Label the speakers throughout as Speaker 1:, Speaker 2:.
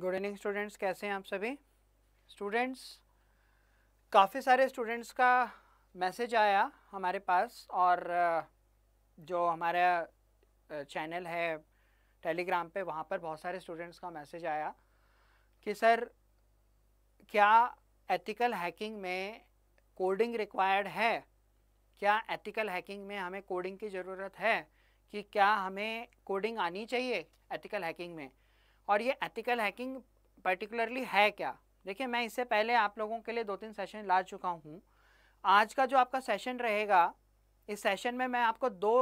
Speaker 1: Good evening students कैसे हैं आप सभी स्टूडेंट्स काफ़ी सारे स्टूडेंट्स का मैसेज आया हमारे पास और जो हमारा चैनल है टेलीग्राम पे वहाँ पर बहुत सारे स्टूडेंट्स का मैसेज आया कि सर क्या एथिकल हैकिंग में कोडिंग रिक्वायर्ड है क्या एथिकल हैकिंग में हमें कोडिंग की ज़रूरत है कि क्या हमें कोडिंग आनी चाहिए एथिकल हैकिंग में और ये एथिकल हैकिंग पर्टिकुलरली है क्या देखिए मैं इससे पहले आप लोगों के लिए दो तीन सेशन ला चुका हूँ आज का जो आपका सेशन रहेगा इस सेशन में मैं आपको दो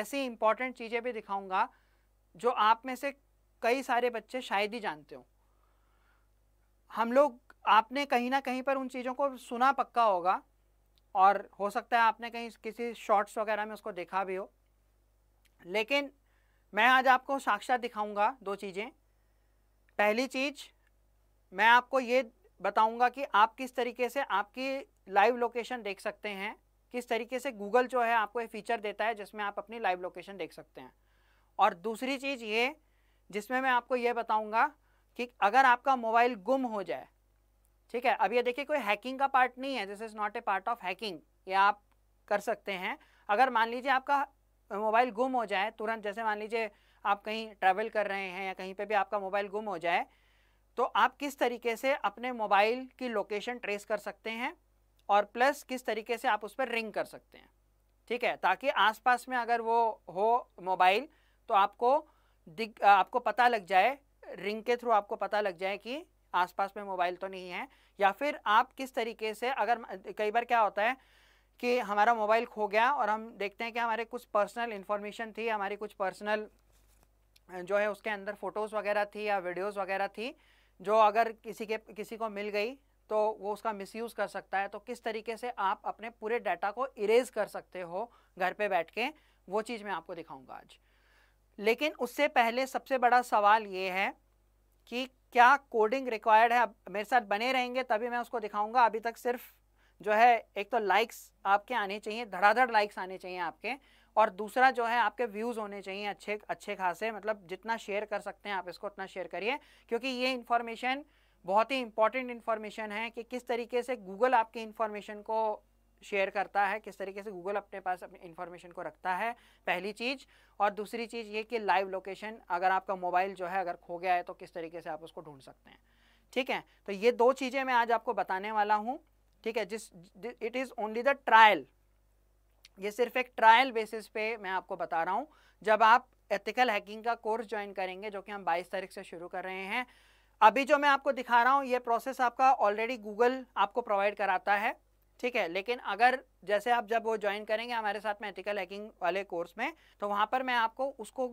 Speaker 1: ऐसी इम्पॉर्टेंट चीज़ें भी दिखाऊंगा जो आप में से कई सारे बच्चे शायद ही जानते हो हम लोग आपने कहीं ना कहीं पर उन चीज़ों को सुना पक्का होगा और हो सकता है आपने कहीं किसी शॉर्ट्स वगैरह में उसको देखा भी हो लेकिन मैं आज आपको साक्षात दिखाऊंगा दो चीज़ें पहली चीज़ मैं आपको ये बताऊंगा कि आप किस तरीके से आपकी लाइव लोकेशन देख सकते हैं किस तरीके से गूगल जो है आपको ये फीचर देता है जिसमें आप अपनी लाइव लोकेशन देख सकते हैं और दूसरी चीज़ ये जिसमें मैं आपको ये बताऊंगा कि अगर आपका मोबाइल गुम हो जाए ठीक है अब ये देखिए कोई हैकिंग का पार्ट नहीं है this is not a part of hacking ये आप कर सकते हैं अगर मान लीजिए आपका मोबाइल गुम हो जाए तुरंत जैसे मान लीजिए आप कहीं ट्रैवल कर रहे हैं या कहीं पे भी आपका मोबाइल गुम हो जाए तो आप किस तरीके से अपने मोबाइल की लोकेशन ट्रेस कर सकते हैं और प्लस किस तरीके से आप उस पर रिंग कर सकते हैं ठीक है ताकि आसपास में अगर वो हो मोबाइल तो आपको दिग आपको पता लग जाए रिंग के थ्रू आपको पता लग जाए कि आसपास में मोबाइल तो नहीं है या फिर आप किस तरीके से अगर कई बार क्या होता है कि हमारा मोबाइल खो गया और हम देखते हैं कि हमारे कुछ पर्सनल इन्फॉर्मेशन थी हमारी कुछ पर्सनल जो है उसके अंदर फ़ोटोज़ वगैरह थी या वीडियोज़ वगैरह थी जो अगर किसी के किसी को मिल गई तो वो उसका मिसयूज़ कर सकता है तो किस तरीके से आप अपने पूरे डाटा को इरेज कर सकते हो घर पे बैठ के वो चीज़ मैं आपको दिखाऊंगा आज लेकिन उससे पहले सबसे बड़ा सवाल ये है कि क्या कोडिंग रिक्वायर्ड है अब मेरे साथ बने रहेंगे तभी मैं उसको दिखाऊंगा अभी तक सिर्फ जो है एक तो लाइक्स आपके आने चाहिए धड़ाधड़ लाइक्स आने चाहिए आपके और दूसरा जो है आपके व्यूज़ होने चाहिए अच्छे अच्छे खासे मतलब जितना शेयर कर सकते हैं आप इसको उतना शेयर करिए क्योंकि ये इन्फॉर्मेशन बहुत ही इंपॉर्टेंट इन्फॉर्मेशन है कि किस तरीके से गूगल आपके इन्फॉर्मेशन को शेयर करता है किस तरीके से गूगल अपने पास अपनी इन्फॉर्मेशन को रखता है पहली चीज़ और दूसरी चीज़ ये कि लाइव लोकेशन अगर आपका मोबाइल जो है अगर खो गया है तो किस तरीके से आप उसको ढूंढ सकते हैं ठीक है तो ये दो चीज़ें मैं आज आपको बताने वाला हूँ ठीक है जिस it is only the trial ये सिर्फ एक ट्रायल बेसिस पे मैं आपको बता रहा हूँ जब आप एथिकल हैकिंग का कोर्स ज्वाइन करेंगे जो कि हम 22 तारीख से शुरू कर रहे हैं अभी जो मैं आपको दिखा रहा हूँ ये प्रोसेस आपका ऑलरेडी गूगल आपको प्रोवाइड कराता है ठीक है लेकिन अगर जैसे आप जब वो ज्वाइन करेंगे हमारे साथ में एथिकल हैकिंग वाले कोर्स में तो वहाँ पर मैं आपको उसको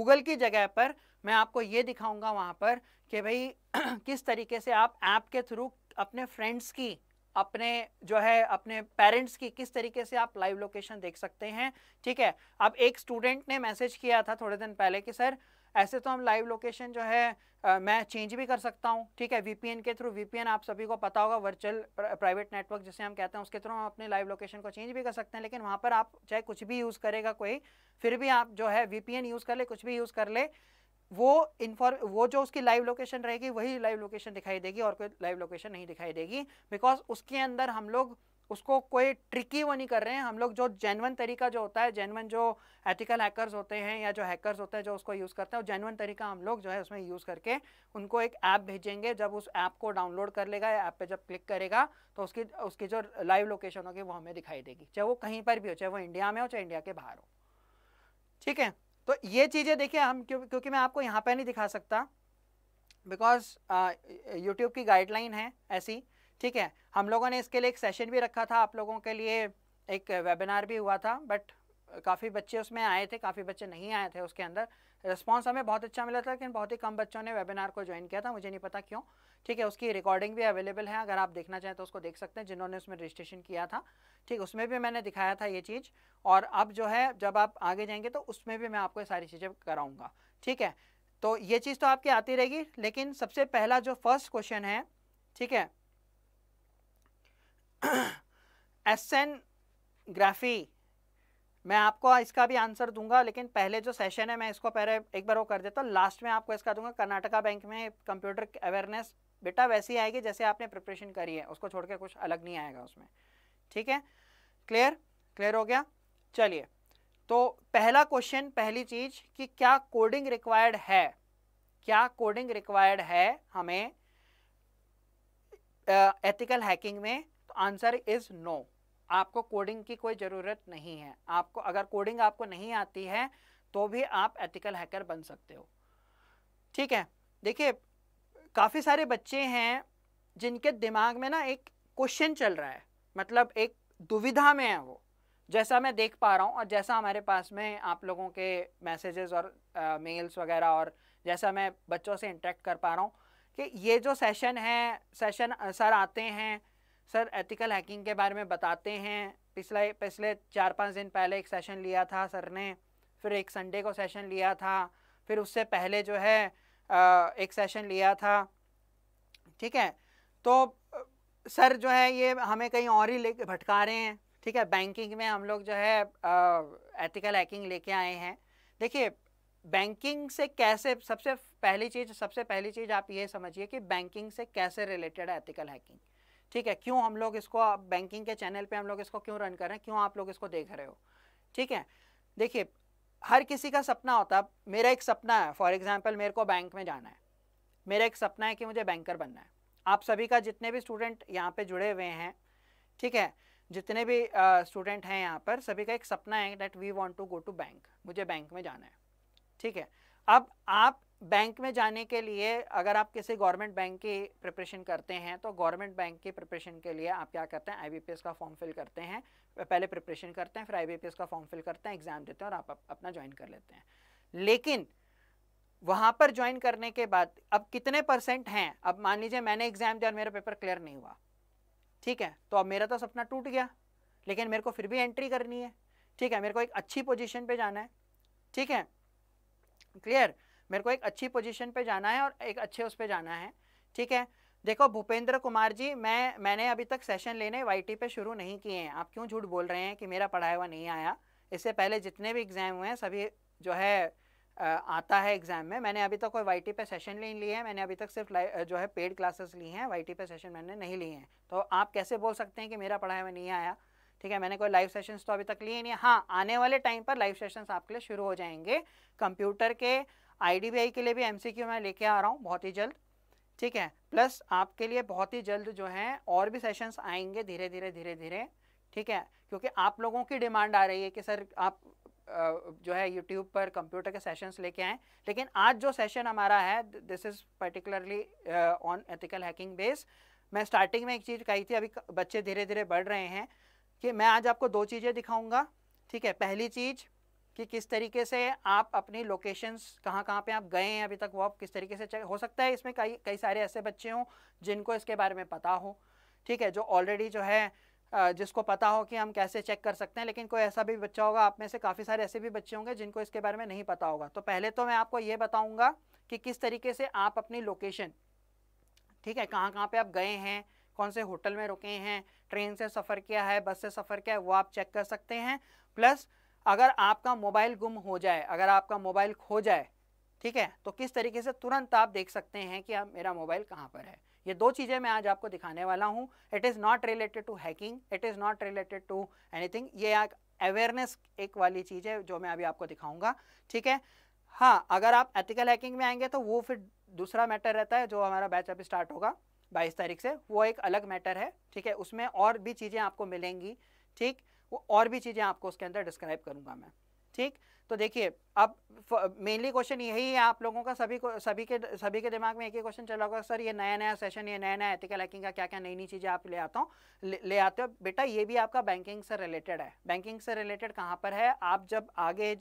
Speaker 1: गूगल की जगह पर मैं आपको ये दिखाऊंगा वहाँ पर कि भाई किस तरीके से आप ऐप के थ्रू अपने फ्रेंड्स की अपने जो है अपने पेरेंट्स की किस तरीके से आप लाइव लोकेशन देख सकते हैं ठीक है अब एक स्टूडेंट ने मैसेज किया था थोड़े दिन पहले कि सर ऐसे तो हम लाइव लोकेशन जो है आ, मैं चेंज भी कर सकता हूँ ठीक है वीपीएन के थ्रू वीपीएन आप सभी को पता होगा वर्चुअल प्राइवेट नेटवर्क जिसे हम कहते हैं उसके थ्रू हम अपने लाइव लोकेशन को चेंज भी कर सकते हैं लेकिन वहाँ पर आप चाहे कुछ भी यूज़ करेगा कोई फिर भी आप जो है वीपीएन यूज़ कर ले कुछ भी यूज़ कर ले वो इन्फॉर्म वो जो उसकी लाइव लोकेशन रहेगी वही लाइव लोकेशन दिखाई देगी और कोई लाइव लोकेशन नहीं दिखाई देगी बिकॉज उसके अंदर हम लोग उसको कोई ट्रिकी वो नहीं कर रहे हैं हम लोग जो जेनवन तरीका जो होता है जेनवन जो एथिकल हैकर्स होते हैं या जो हैकर्स होते हैं जो उसको यूज़ करते हैं वो जेनवन तरीका हम लोग जो है उसमें यूज़ करके उनको एक ऐप भेजेंगे जब उस ऐप को डाउनलोड कर लेगा या ऐप पे जब क्लिक करेगा तो उसकी उसकी जो लाइव लोकेशन होगी वो हमें दिखाई देगी चाहे वो कहीं पर भी हो चाहे वो इंडिया में हो चाहे इंडिया के बाहर हो ठीक है तो ये चीज़ें देखिए हम क्योंकि मैं आपको यहाँ पे नहीं दिखा सकता बिकॉज यूट्यूब की गाइडलाइन है ऐसी ठीक है हम लोगों ने इसके लिए एक सेशन भी रखा था आप लोगों के लिए एक वेबिनार भी हुआ था बट काफ़ी बच्चे उसमें आए थे काफ़ी बच्चे नहीं आए थे उसके अंदर रिस्पॉन्स हमें बहुत अच्छा मिला था लेकिन बहुत ही कम बच्चों ने वेबिनार को ज्वाइन किया था मुझे नहीं पता क्यों ठीक है उसकी रिकॉर्डिंग भी अवेलेबल है अगर आप देखना चाहें तो उसको देख सकते हैं जिन्होंने उसमें रजिस्ट्रेशन किया था ठीक उसमें भी मैंने दिखाया था ये चीज़ और अब जो है जब आप आगे जाएंगे तो उसमें भी मैं आपको ये सारी चीज़ें कराऊंगा ठीक है तो ये चीज़ तो आपकी आती रहेगी लेकिन सबसे पहला जो फर्स्ट क्वेश्चन है ठीक है एन ग्राफी मैं आपको इसका भी आंसर दूंगा लेकिन पहले जो सेशन है मैं इसको पहले एक बार वो कर देता हूँ लास्ट में आपको इसका दूंगा कर्नाटका बैंक में कंप्यूटर अवेयरनेस बेटा वैसी आएगी जैसे आपने प्रिपरेशन करी है उसको छोड़ के कुछ अलग नहीं आएगा उसमें ठीक है क्लियर क्लियर हो गया चलिए तो पहला क्वेश्चन पहली चीज कि क्या कोडिंग रिक्वायर्ड है क्या कोडिंग रिक्वायर्ड है हमें एथिकल uh, हैकिंग में तो आंसर इज नो आपको कोडिंग की कोई ज़रूरत नहीं है आपको अगर कोडिंग आपको नहीं आती है तो भी आप एथिकल हैकर बन सकते हो ठीक है देखिए काफ़ी सारे बच्चे हैं जिनके दिमाग में ना एक क्वेश्चन चल रहा है मतलब एक दुविधा में है वो जैसा मैं देख पा रहा हूँ और जैसा हमारे पास में आप लोगों के मैसेजेस और मेल्स वगैरह और जैसा मैं बच्चों से इंटरेक्ट कर पा रहा हूँ कि ये जो सेशन है सेशन सर आते हैं सर एथिकल हैकिंग के बारे में बताते हैं पिछले पिछले चार पाँच दिन पहले एक सेशन लिया था सर ने फिर एक संडे को सेशन लिया था फिर उससे पहले जो है एक सेशन लिया था ठीक है तो सर जो है ये हमें कहीं और ही ले भटका रहे हैं ठीक है बैंकिंग में हम लोग जो है एथिकल हैकिंग लेके आए हैं देखिए बैंकिंग से कैसे सबसे पहली चीज़ सबसे पहली चीज़ आप ये समझिए कि बैंकिंग से कैसे रिलेटेड है एथिकल हैकिंग ठीक है क्यों हम लोग इसको बैंकिंग के चैनल पे हम लोग इसको क्यों रन कर रहे हैं क्यों आप लोग इसको देख रहे हो ठीक है देखिए हर किसी का सपना होता है मेरा एक सपना है फॉर एग्जाम्पल मेरे को बैंक में जाना है मेरा एक सपना है कि मुझे बैंकर बनना है आप सभी का जितने भी स्टूडेंट यहाँ पे जुड़े हुए हैं ठीक है जितने भी स्टूडेंट uh, हैं यहाँ पर सभी का एक सपना है that we want to go to bank मुझे बैंक में जाना है ठीक है अब आप बैंक में जाने के लिए अगर आप किसी गवर्नमेंट बैंक की प्रिपरेशन करते हैं तो गवर्नमेंट बैंक की प्रिपरेशन के लिए आप क्या करते हैं आईबीपीएस का फॉर्म फिल करते हैं पहले प्रिपरेशन करते हैं फिर आईबीपीएस का फॉर्म फिल करते हैं एग्ज़ाम देते हैं और आप अपना ज्वाइन कर लेते हैं लेकिन वहाँ पर ज्वाइन करने के बाद अब कितने परसेंट हैं अब मान लीजिए मैंने एग्जाम दिया और मेरा पेपर क्लियर नहीं हुआ ठीक है तो अब मेरा तो सपना टूट गया लेकिन मेरे को फिर भी एंट्री करनी है ठीक है मेरे को एक अच्छी पोजीशन पे जाना है ठीक है क्लियर मेरे को एक अच्छी पोजीशन पे जाना है और एक अच्छे उस पर जाना है ठीक है देखो भूपेंद्र कुमार जी मैं मैंने अभी तक सेशन लेने वाई पे शुरू नहीं किए हैं आप क्यों झूठ बोल रहे हैं कि मेरा पढ़ाया हुआ नहीं आया इससे पहले जितने भी एग्ज़ाम हुए हैं सभी जो है आता है एग्जाम में मैंने अभी तक कोई वाई पे सेशन नहीं लिए हैं मैंने अभी तक सिर्फ जो है पेड क्लासेस ली हैं वाई पे सेशन मैंने नहीं लिए हैं तो आप कैसे बोल सकते हैं कि मेरा पढ़ाया में नहीं आया ठीक है मैंने कोई लाइव सेशंस तो अभी तक लिए नहीं हाँ आने वाले टाइम पर लाइव सेशंस आपके लिए शुरू हो जाएंगे कंप्यूटर के आई के लिए भी एम मैं लेके आ रहा हूँ बहुत ही जल्द ठीक है प्लस आपके लिए बहुत ही जल्द जो है और भी सेशंस आएंगे धीरे धीरे धीरे धीरे ठीक है क्योंकि आप लोगों की डिमांड आ रही है कि सर आप जो है यूट्यूब पर कंप्यूटर के सेशंस लेके आएँ लेकिन आज जो सेशन हमारा है this is particularly on ethical hacking base मैं स्टार्टिंग में एक चीज़ कही थी अभी बच्चे धीरे धीरे बढ़ रहे हैं कि मैं आज आपको दो चीज़ें दिखाऊंगा ठीक है पहली चीज़ कि किस तरीके से आप अपनी लोकेशंस कहाँ कहाँ पे आप गए हैं अभी तक वो आप किस तरीके से चेक हो सकता है इसमें कई कई सारे ऐसे बच्चे हों जिनको इसके बारे में पता हो ठीक है जो ऑलरेडी जो है जिसको पता हो कि हम कैसे चेक कर सकते हैं लेकिन कोई ऐसा भी बच्चा होगा आप में से काफ़ी सारे ऐसे भी बच्चे होंगे जिनको इसके बारे में नहीं पता होगा तो पहले तो मैं आपको ये बताऊंगा कि किस तरीके से आप अपनी लोकेशन ठीक है कहाँ कहाँ पे आप गए हैं कौन से होटल में रुके हैं ट्रेन से सफ़र किया है बस से सफ़र किया है वो आप चेक कर सकते हैं प्लस अगर आपका मोबाइल गुम हो जाए अगर आपका मोबाइल खो जाए ठीक है तो किस तरीके से तुरंत आप देख सकते हैं कि आप मेरा मोबाइल कहाँ पर है ये दो चीज़ें मैं आज आपको दिखाने वाला हूँ it is not related to hacking it is not related to anything ये अवेयरनेस एक वाली चीज़ है जो मैं अभी आपको दिखाऊंगा ठीक है हाँ अगर आप एथिकल हैकिंग में आएंगे तो वो फिर दूसरा मैटर रहता है जो हमारा बैच अभी स्टार्ट होगा बाईस तारीख से वो एक अलग मैटर है ठीक है उसमें और भी चीज़ें आपको मिलेंगी ठीक वो और भी चीज़ें आपको उसके अंदर डिस्क्राइब करूँगा मैं ठीक तो देखिए अब मेनली क्वेश्चन यही है आप लोगों का सभी को सभी के सभी के दिमाग में एक ही क्वेश्चन चला होगा सर ये नया नया सेशन ये नया नया एथिकल हैकिंग का क्या क्या नई नई चीज़ें आप ले आता हूँ ले, ले आते हो बेटा ये भी आपका बैंकिंग से रिलेटेड है बैंकिंग से रिलेटेड कहाँ पर है आप जब आगे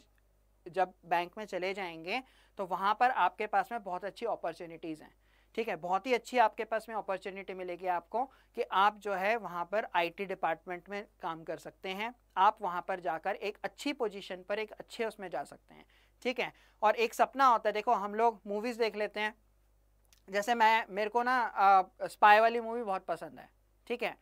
Speaker 1: जब बैंक में चले जाएंगे तो वहाँ पर आपके पास में बहुत अच्छी अपॉर्चुनिटीज़ हैं ठीक है बहुत ही अच्छी आपके पास में अपॉर्चुनिटी मिलेगी आपको कि आप जो है वहाँ पर आईटी डिपार्टमेंट में काम कर सकते हैं आप वहाँ पर जाकर एक अच्छी पोजीशन पर एक अच्छे उसमें जा सकते हैं ठीक है और एक सपना होता है देखो हम लोग मूवीज़ देख लेते हैं जैसे मैं मेरे को ना स्पाई वाली मूवी बहुत पसंद है ठीक है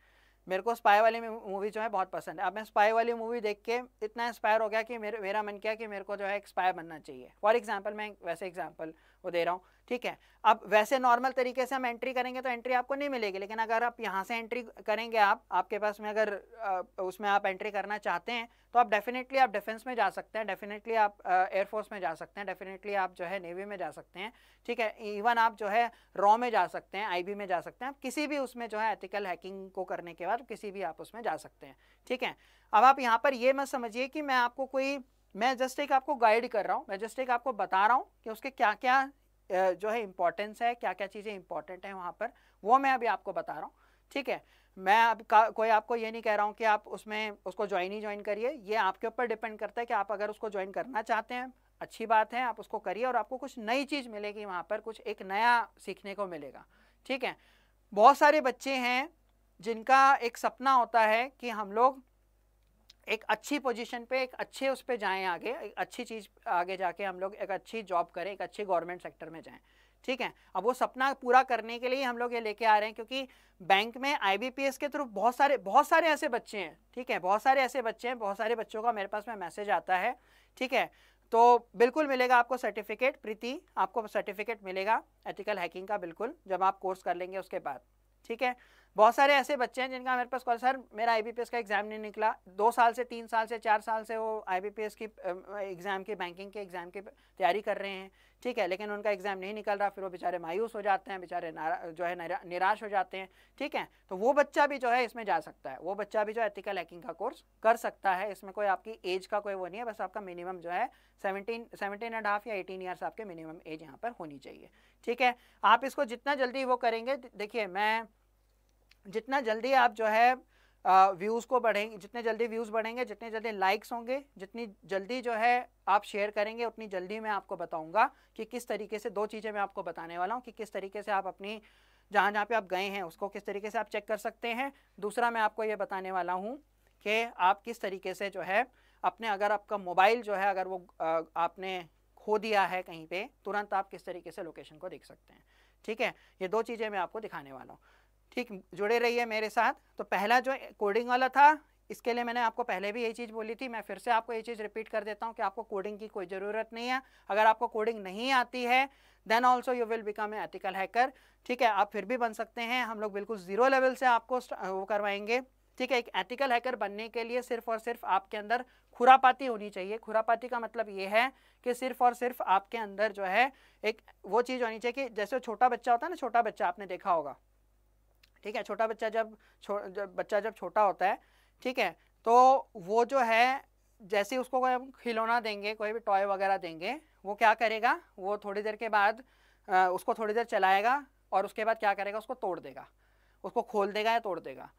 Speaker 1: मेरे को स्पाई वाली मूवी जो है बहुत पसंद है अब मैं स्पाई वाली मूवी देख के इतना इंस्पायर हो गया कि मेरे मेरा मन किया कि मेरे को जो है एक स्पाई बनना चाहिए फॉर एग्जाम्पल मैं वैसे एग्जाम्पल वो दे रहा हूँ ठीक है अब वैसे नॉर्मल तरीके से हम एंट्री करेंगे तो एंट्री आपको नहीं मिलेगी लेकिन अगर आप यहाँ से एंट्री करेंगे आप आपके पास में अगर उसमें आप एंट्री करना चाहते हैं तो आप डेफिनेटली आप डिफेंस में जा सकते हैं डेफिनेटली आप एयरफोर्स में जा सकते हैं डेफिनेटली आप जो है नेवी में जा सकते हैं ठीक है इवन आप जो है रॉ में जा सकते हैं आई में जा सकते हैं आप किसी भी उसमें जो है एथिकल हैकिंग को करने के बाद किसी भी आप उसमें जा सकते हैं ठीक है अब आप यहाँ पर ये मत समझिए कि मैं आपको कोई मैं जस्ट एक आपको गाइड कर रहा हूँ मैं जस्ट एक आपको बता रहा हूँ कि उसके क्या क्या जो है इम्पोर्टेंस है क्या क्या चीज़ें इम्पॉर्टेंट हैं वहाँ पर वो मैं अभी आपको बता रहा हूँ ठीक है मैं अब का, कोई आपको ये नहीं कह रहा हूँ कि आप उसमें उसको ज्वाइन ही ज्वाइन करिए ये आपके ऊपर डिपेंड करता है कि आप अगर उसको ज्वाइन करना चाहते हैं अच्छी बात है आप उसको करिए और आपको कुछ नई चीज़ मिलेगी वहाँ पर कुछ एक नया सीखने को मिलेगा ठीक है बहुत सारे बच्चे हैं जिनका एक सपना होता है कि हम लोग एक अच्छी पोजीशन पे एक अच्छे उस पर जाएँ आगे एक अच्छी चीज़ आगे जाके हम लोग एक अच्छी जॉब करें एक अच्छे गवर्नमेंट सेक्टर में जाएँ ठीक है अब वो सपना पूरा करने के लिए हम लोग ये लेके आ रहे हैं क्योंकि बैंक में आईबीपीएस के थ्रू बहुत सारे बहुत सारे ऐसे बच्चे हैं ठीक है बहुत सारे ऐसे बच्चे हैं बहुत सारे बच्चों का मेरे पास में मैसेज आता है ठीक है तो बिल्कुल मिलेगा आपको सर्टिफिकेट प्रीति आपको सर्टिफिकेट मिलेगा एथिकल हैकिंग का बिल्कुल जब आप कोर्स कर लेंगे उसके बाद ठीक है बहुत सारे ऐसे बच्चे हैं जिनका मेरे पास कॉल सर मेरा आई का एग्ज़ाम नहीं निकला दो साल से तीन साल से चार साल से वो आई की एग्ज़ाम की बैंकिंग के एग्ज़ाम की तैयारी कर रहे हैं ठीक है लेकिन उनका एग्ज़ाम नहीं निकल रहा फिर वो बेचारे मायूस हो जाते हैं बेचारे जो है निराश हो जाते हैं ठीक है तो वो बच्चा भी जो है इसमें जा सकता है वो बच्चा भी जो एथिकल हैकिंग का कोर्स कर सकता है इसमें कोई आपकी एज का कोई वो नहीं है बस आपका मिनिमम जो है सेवनटीन सेवनटीन एंड हाफ या एटीन ईयर्स आपके मिनिमम एज यहाँ पर होनी चाहिए ठीक है आप इसको जितना जल्दी वो करेंगे देखिए मैं जितना जल्दी आप जो है व्यूज़ को बढ़ेंगे जितने जल्दी व्यूज़ बढ़ेंगे जितने जल्दी लाइक्स होंगे जितनी जल्दी जो है आप शेयर करेंगे उतनी जल्दी मैं आपको बताऊंगा कि किस तरीके से दो चीज़ें मैं आपको बताने वाला हूँ कि किस तरीके से आप अपनी जहाँ जहाँ पे आप गए हैं उसको किस तरीके से आप चेक कर सकते हैं दूसरा मैं आपको ये बताने वाला हूँ कि आप किस तरीके से जो है अपने अगर आपका मोबाइल जो है अगर वो आपने खो दिया है कहीं पर तुरंत आप किस तरीके से लोकेशन को देख सकते हैं ठीक है ये दो चीज़ें मैं आपको दिखाने वाला हूँ ठीक जुड़े रहिए मेरे साथ तो पहला जो कोडिंग वाला था इसके लिए मैंने आपको पहले भी यही चीज़ बोली थी मैं फिर से आपको ये चीज़ रिपीट कर देता हूँ कि आपको कोडिंग की कोई ज़रूरत नहीं है अगर आपको कोडिंग नहीं आती है then also you will become a ethical hacker ठीक है आप फिर भी बन सकते हैं हम लोग बिल्कुल ज़ीरो लेवल से आपको वो करवाएंगे ठीक है एक एथिकल हैकर बनने के लिए सिर्फ और सिर्फ आपके अंदर खुरापाती होनी चाहिए खुरापाती का मतलब ये है कि सिर्फ और सिर्फ आपके अंदर जो है एक वो चीज़ होनी चाहिए कि जैसे छोटा बच्चा होता है ना छोटा बच्चा आपने देखा होगा ठीक है छोटा बच्चा जब छो जब बच्चा जब छोटा होता है ठीक है तो वो जो है जैसे उसको कोई हम खिलौना देंगे कोई भी टॉय वगैरह देंगे वो क्या करेगा वो थोड़ी देर के बाद आ, उसको थोड़ी देर चलाएगा और उसके बाद क्या करेगा उसको तोड़ देगा उसको खोल देगा या तोड़ देगा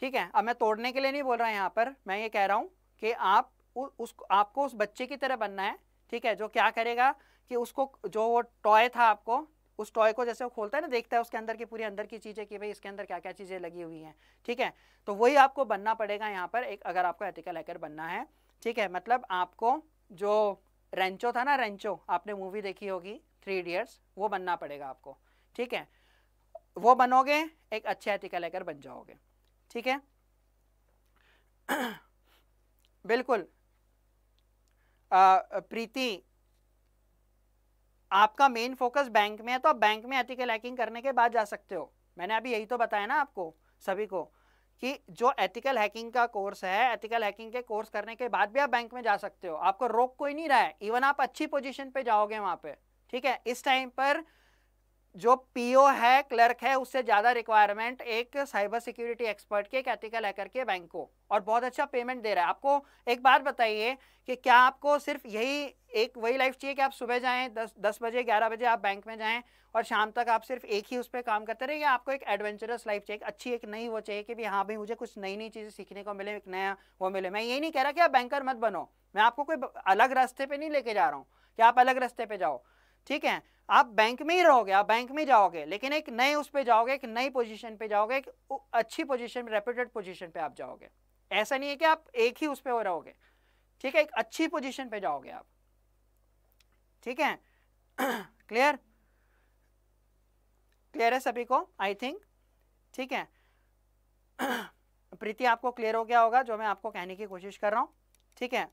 Speaker 1: ठीक है अब मैं तोड़ने के लिए नहीं बोल रहा यहाँ पर मैं ये कह रहा हूँ कि आप उस आपको उस बच्चे की तरह बनना है ठीक है जो क्या करेगा कि उसको जो वो टॉय था आपको उस टॉय को जैसे वो खोलता है ना देखता है उसके अंदर की पूरी अंदर की चीज़ें कि भाई इसके अंदर क्या क्या चीज़ें लगी हुई हैं ठीक है तो वही आपको बनना पड़ेगा यहाँ पर एक अगर आपको एथिकल हैकर बनना है ठीक है मतलब आपको जो रेंचो था ना रेंचो आपने मूवी देखी होगी थ्री इडियट्स वो बनना पड़ेगा आपको ठीक है वो बनोगे एक अच्छे एथिकल हैकर बन जाओगे ठीक है बिल्कुल प्रीति आपका मेन फोकस बैंक में है तो आप बैंक में एथिकल हैकिंग करने के बाद जा सकते हो मैंने अभी यही तो बताया ना आपको सभी को कि जो एथिकल हैकिंग का कोर्स है एथिकल हैकिंग के कोर्स करने के बाद भी आप बैंक में जा सकते हो आपको रोक कोई नहीं रहा है इवन आप अच्छी पोजिशन पे जाओगे वहाँ पर ठीक है इस टाइम पर जो पीओ है क्लर्क है उससे ज़्यादा रिक्वायरमेंट एक साइबर सिक्योरिटी एक्सपर्ट के एक लेकर के बैंक को और बहुत अच्छा पेमेंट दे रहा है आपको एक बात बताइए कि क्या आपको सिर्फ यही एक वही लाइफ चाहिए कि आप सुबह जाएं दस दस बजे ग्यारह बजे आप बैंक में जाएं और शाम तक आप सिर्फ एक ही उस पर काम करते रहे या आपको एक एडवेंचरस लाइफ चाहिए अच्छी एक नई वो चाहिए कि भाई हाँ भाई मुझे कुछ नई नई चीज़ें सीखने को मिले एक नया वो मिले मैं ये नहीं कह रहा कि आप बैंकर मत बनो मैं आपको कोई अलग रास्ते पर नहीं लेके जा रहा हूँ कि आप अलग रास्ते पर जाओ ठीक है आप बैंक में ही रहोगे आप बैंक में जाओगे लेकिन एक नए उस पर जाओगे एक नई पोजीशन पे जाओगे एक अच्छी पोजीशन रेप्यूटेड पोजीशन पे आप जाओगे ऐसा नहीं है कि आप एक ही उस पर रहोगे ठीक है एक अच्छी पोजीशन पे जाओगे आप ठीक है क्लियर क्लियर है सभी को आई थिंक ठीक है प्रीति आपको क्लियर हो गया होगा जो मैं आपको कहने की कोशिश कर रहा हूँ ठीक है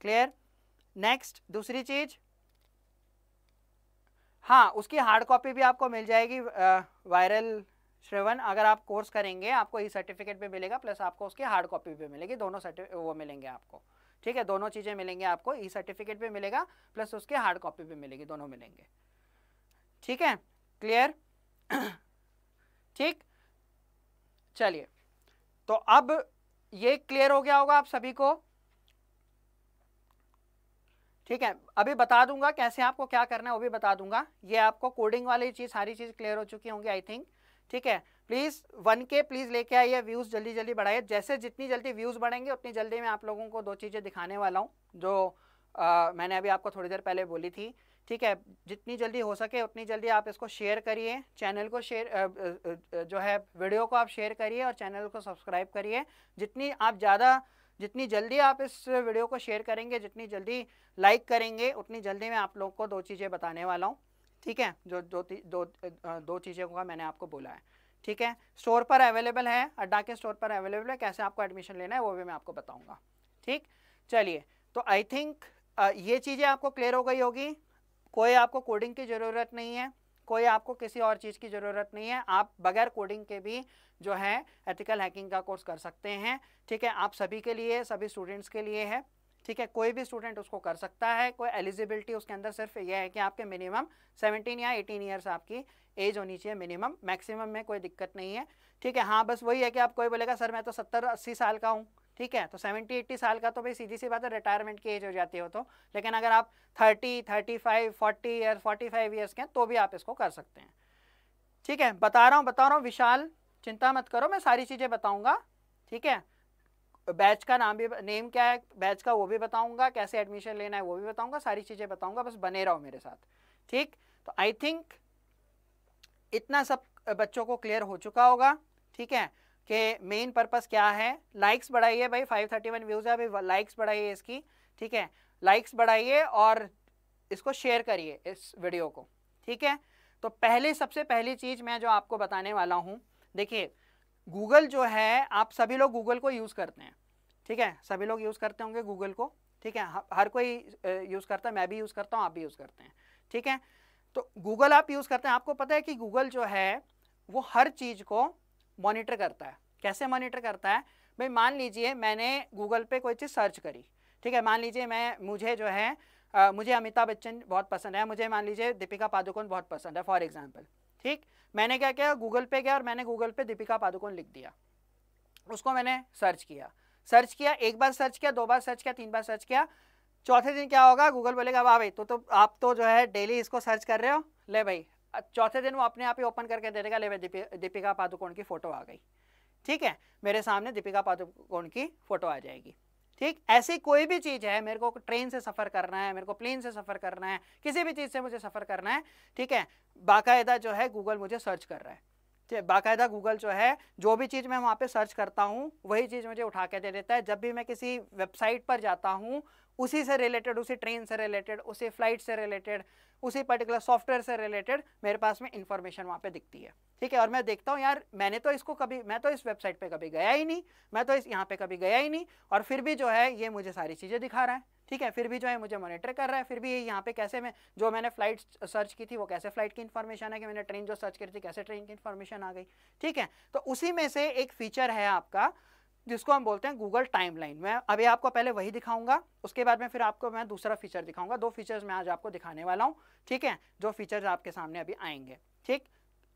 Speaker 1: क्लियर नेक्स्ट दूसरी चीज़ हाँ उसकी हार्ड कॉपी भी आपको मिल जाएगी वायरल श्रवण अगर आप कोर्स करेंगे आपको ई सर्टिफिकेट भी मिलेगा प्लस आपको उसकी हार्ड कॉपी भी मिलेगी दोनों वो मिलेंगे आपको ठीक है दोनों चीज़ें मिलेंगी आपको ई सर्टिफिकेट भी मिलेगा प्लस उसकी हार्ड कॉपी भी मिलेगी दोनों मिलेंगे ठीक है क्लियर ठीक चलिए तो अब ये क्लियर हो गया होगा आप सभी को ठीक है अभी बता दूंगा कैसे आपको क्या करना है वो भी बता दूंगा ये आपको कोडिंग वाली चीज़ सारी चीज़ क्लियर हो चुकी होंगी आई थिंक ठीक है प्लीज़ वन के प्लीज़ लेके आइए व्यूज़ जल्दी जल्दी बढ़ाइए जैसे जितनी जल्दी व्यूज़ बढ़ेंगे उतनी जल्दी मैं आप लोगों को दो चीज़ें दिखाने वाला हूँ जो आ, मैंने अभी आपको थोड़ी देर पहले बोली थी ठीक है जितनी जल्दी हो सके उतनी जल्दी आप इसको शेयर करिए चैनल को शेयर जो है वीडियो को आप शेयर करिए और चैनल को सब्सक्राइब करिए जितनी आप ज़्यादा जितनी जल्दी आप इस वीडियो को शेयर करेंगे जितनी जल्दी लाइक करेंगे उतनी जल्दी मैं आप लोगों को दो चीज़ें बताने वाला हूँ ठीक है जो दो दो दो चीज़ों का मैंने आपको बोला है ठीक है स्टोर पर अवेलेबल है अड्डा के स्टोर पर अवेलेबल है कैसे आपको एडमिशन लेना है वो भी मैं आपको बताऊँगा ठीक चलिए तो आई थिंक ये चीज़ें आपको क्लियर हो गई होगी कोई आपको कोडिंग की ज़रूरत नहीं है कोई आपको किसी और चीज़ की ज़रूरत नहीं है आप बगैर कोडिंग के भी जो है एथिकल हैकिंग का कोर्स कर सकते हैं ठीक है आप सभी के लिए सभी स्टूडेंट्स के लिए है ठीक है कोई भी स्टूडेंट उसको कर सकता है कोई एलिजिबिलिटी उसके अंदर सिर्फ यह है कि आपके मिनिमम 17 या 18 ईयर्स आपकी एज होनी चाहिए मिनिमम मैक्सिमम में कोई दिक्कत नहीं है ठीक है हाँ बस वही है कि आप कोई बोलेगा सर मैं तो सत्तर अस्सी साल का हूँ ठीक है तो 70 80 साल का तो भाई सीधी सी बात है रिटायरमेंट की एज हो जाती हो तो लेकिन अगर आप 30 35 40 ईयर 45 ईयर्स के हैं तो भी आप इसको कर सकते हैं ठीक है बता रहा हूँ बता रहा हूँ विशाल चिंता मत करो मैं सारी चीज़ें बताऊँगा ठीक है बैच का नाम भी नेम क्या है बैच का वो भी बताऊँगा कैसे एडमिशन लेना है वो भी बताऊँगा सारी चीज़ें बताऊँगा बस बने रहो मेरे साथ ठीक तो आई थिंक इतना सब बच्चों को क्लियर हो चुका होगा ठीक है कि मेन पर्पस क्या है लाइक्स बढ़ाइए भाई फाइव थर्टी वन व्यूज़ है अभी लाइक्स बढ़ाइए इसकी ठीक है लाइक्स बढ़ाइए और इसको शेयर करिए इस वीडियो को ठीक है तो पहले सबसे पहली चीज़ मैं जो आपको बताने वाला हूँ देखिए गूगल जो है आप सभी लोग गूगल को यूज़ करते हैं ठीक है सभी लोग यूज़ करते होंगे गूगल को ठीक है हर कोई यूज़ करता है मैं भी यूज़ करता हूँ आप भी यूज़ करते हैं ठीक है तो गूगल आप यूज़ करते हैं आपको पता है कि गूगल जो है वो हर चीज़ को मॉनिटर करता है कैसे मॉनिटर करता है भाई मान लीजिए मैंने गूगल पे कोई चीज़ सर्च करी ठीक है मान लीजिए मैं मुझे जो है आ, मुझे अमिताभ बच्चन बहुत पसंद है मुझे मान लीजिए दीपिका पादुकोण बहुत पसंद है फॉर एग्जाम्पल ठीक मैंने क्या किया गूगल पे गया और मैंने गूगल पे दीपिका पादुकोण लिख दिया उसको मैंने सर्च किया सर्च किया एक बार सर्च किया दो बार सर्च किया तीन बार सर्च किया चौथे दिन क्या होगा गूगल बोलेगा वाह भाई तो तो आप तो जो है डेली इसको सर्च कर रहे हो ले भाई चौथे दिन वो अपने आप ही ओपन करके दे देगा ले दीपिका पादुकोण की फ़ोटो आ गई ठीक है मेरे सामने दीपिका पादुकोण की फ़ोटो आ जाएगी ठीक ऐसी कोई भी चीज़ है मेरे को ट्रेन से सफ़र करना है मेरे को प्लेन से सफ़र करना है किसी भी चीज़ से मुझे सफ़र करना है ठीक है बाकायदा जो है गूगल मुझे सर्च कर रहा है ठीक बाकायदा गूगल जो है जो भी चीज़ मैं वहाँ पे सर्च करता हूँ वही चीज़ मुझे उठा के दे देता है जब भी मैं किसी वेबसाइट पर जाता हूँ उसी से रिलेटेड उसी ट्रेन से रिलेटेड उसी फ्लाइट से रिलेटेड उसी पर्टिकुलर सॉफ्टवेयर से रिलेटेड मेरे पास में इंफॉर्मेशन वहाँ पे दिखती है ठीक है और मैं देखता हूँ यार मैंने तो इसको कभी मैं तो इस वेबसाइट पे कभी गया ही नहीं मैं तो इस यहाँ पे कभी गया ही नहीं और फिर भी जो है ये मुझे सारी चीज़ें दिखा रहा है ठीक है फिर भी जो है मुझे मॉनिटर कर रहा है फिर भी ये यहाँ पे कैसे मैं जो मैंने फ्लाइट सर्च की थी वो कैसे फ्लाइट की इन्फॉर्मेशन है कि मैंने ट्रेन जो सर्च करी थी कैसे ट्रेन की इन्फॉर्मेशन आ गई ठीक है तो उसी में से एक फीचर है आपका जिसको हम बोलते हैं गूगल टाइमलाइन मैं अभी आपको पहले वही दिखाऊंगा उसके बाद में फिर आपको मैं दूसरा फीचर दिखाऊंगा दो फीचर्स मैं आज आपको दिखाने वाला हूँ ठीक है जो फीचर्स आपके सामने अभी आएंगे ठीक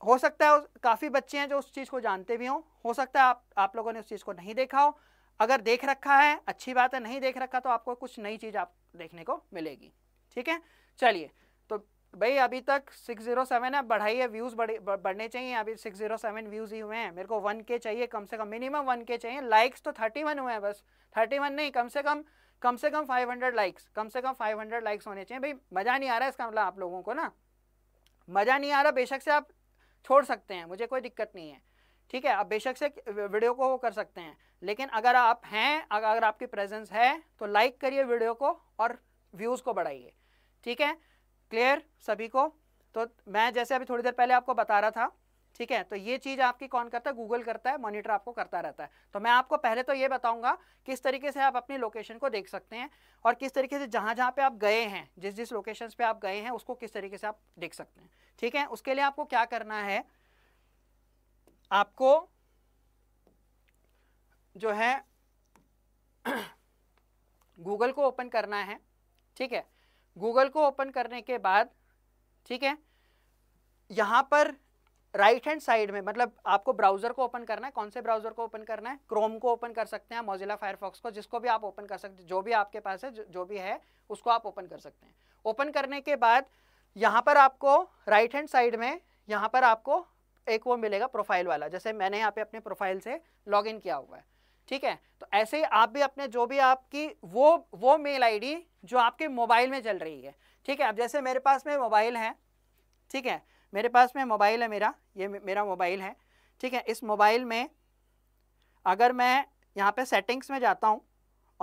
Speaker 1: हो सकता है काफ़ी बच्चे हैं जो उस चीज़ को जानते भी हों हो सकता है आप आप लोगों ने उस चीज़ को नहीं देखा हो अगर देख रखा है अच्छी बात है नहीं देख रखा तो आपको कुछ नई चीज़ आप देखने को मिलेगी ठीक है चलिए भाई अभी तक 607 है बढ़ाइए व्यूज़ बढ़े बढ़ने चाहिए अभी 607 व्यूज़ ही हुए हैं मेरे को के चाहिए कम से कम मिनिमम के चाहिए लाइक्स तो 31 हुए हैं बस 31 नहीं कम से कम कम से कम 500 लाइक्स कम से कम 500 लाइक्स होने चाहिए भाई मज़ा नहीं आ रहा है इसका मतलब आप लोगों को ना मज़ा नहीं आ रहा बेशक से आप छोड़ सकते हैं मुझे कोई दिक्कत नहीं है ठीक है आप बेशक से वीडियो को वो कर सकते हैं लेकिन अगर आप हैं अगर आपकी प्रेजेंस है तो लाइक करिए वीडियो को और व्यूज़ को बढ़ाइए ठीक है क्लियर सभी को तो मैं जैसे अभी थोड़ी देर पहले आपको बता रहा था ठीक है तो ये चीज़ आपकी कौन करता है गूगल करता है मॉनिटर आपको करता रहता है तो मैं आपको पहले तो ये बताऊंगा किस तरीके से आप अपनी लोकेशन को देख सकते हैं और किस तरीके से जहां जहाँ पे आप गए हैं जिस जिस लोकेशन पे आप गए हैं उसको किस तरीके से आप देख सकते हैं ठीक है उसके लिए आपको क्या करना है आपको जो है गूगल को ओपन करना है ठीक है गूगल को ओपन करने के बाद ठीक है यहाँ पर राइट हैंड साइड में मतलब आपको ब्राउजर को ओपन करना है कौन से ब्राउजर को ओपन करना है क्रोम को ओपन कर सकते हैं मोजिला फायरफॉक्स को जिसको भी आप ओपन कर सकते हैं जो भी आपके पास है जो, भी है उसको आप ओपन कर सकते हैं ओपन करने के बाद यहाँ पर आपको राइट हैंड साइड में यहाँ पर आपको एक वो मिलेगा प्रोफाइल वाला जैसे मैंने यहाँ पे अपने प्रोफाइल से लॉग किया हुआ है ठीक है तो ऐसे ही आप भी अपने जो भी आपकी वो वो मेल आईडी जो आपके मोबाइल में चल रही है ठीक है अब जैसे मेरे पास में मोबाइल है ठीक है मेरे पास में मोबाइल है मेरा ये मेरा मोबाइल है ठीक है इस मोबाइल में अगर मैं यहाँ पे सेटिंग्स में जाता हूँ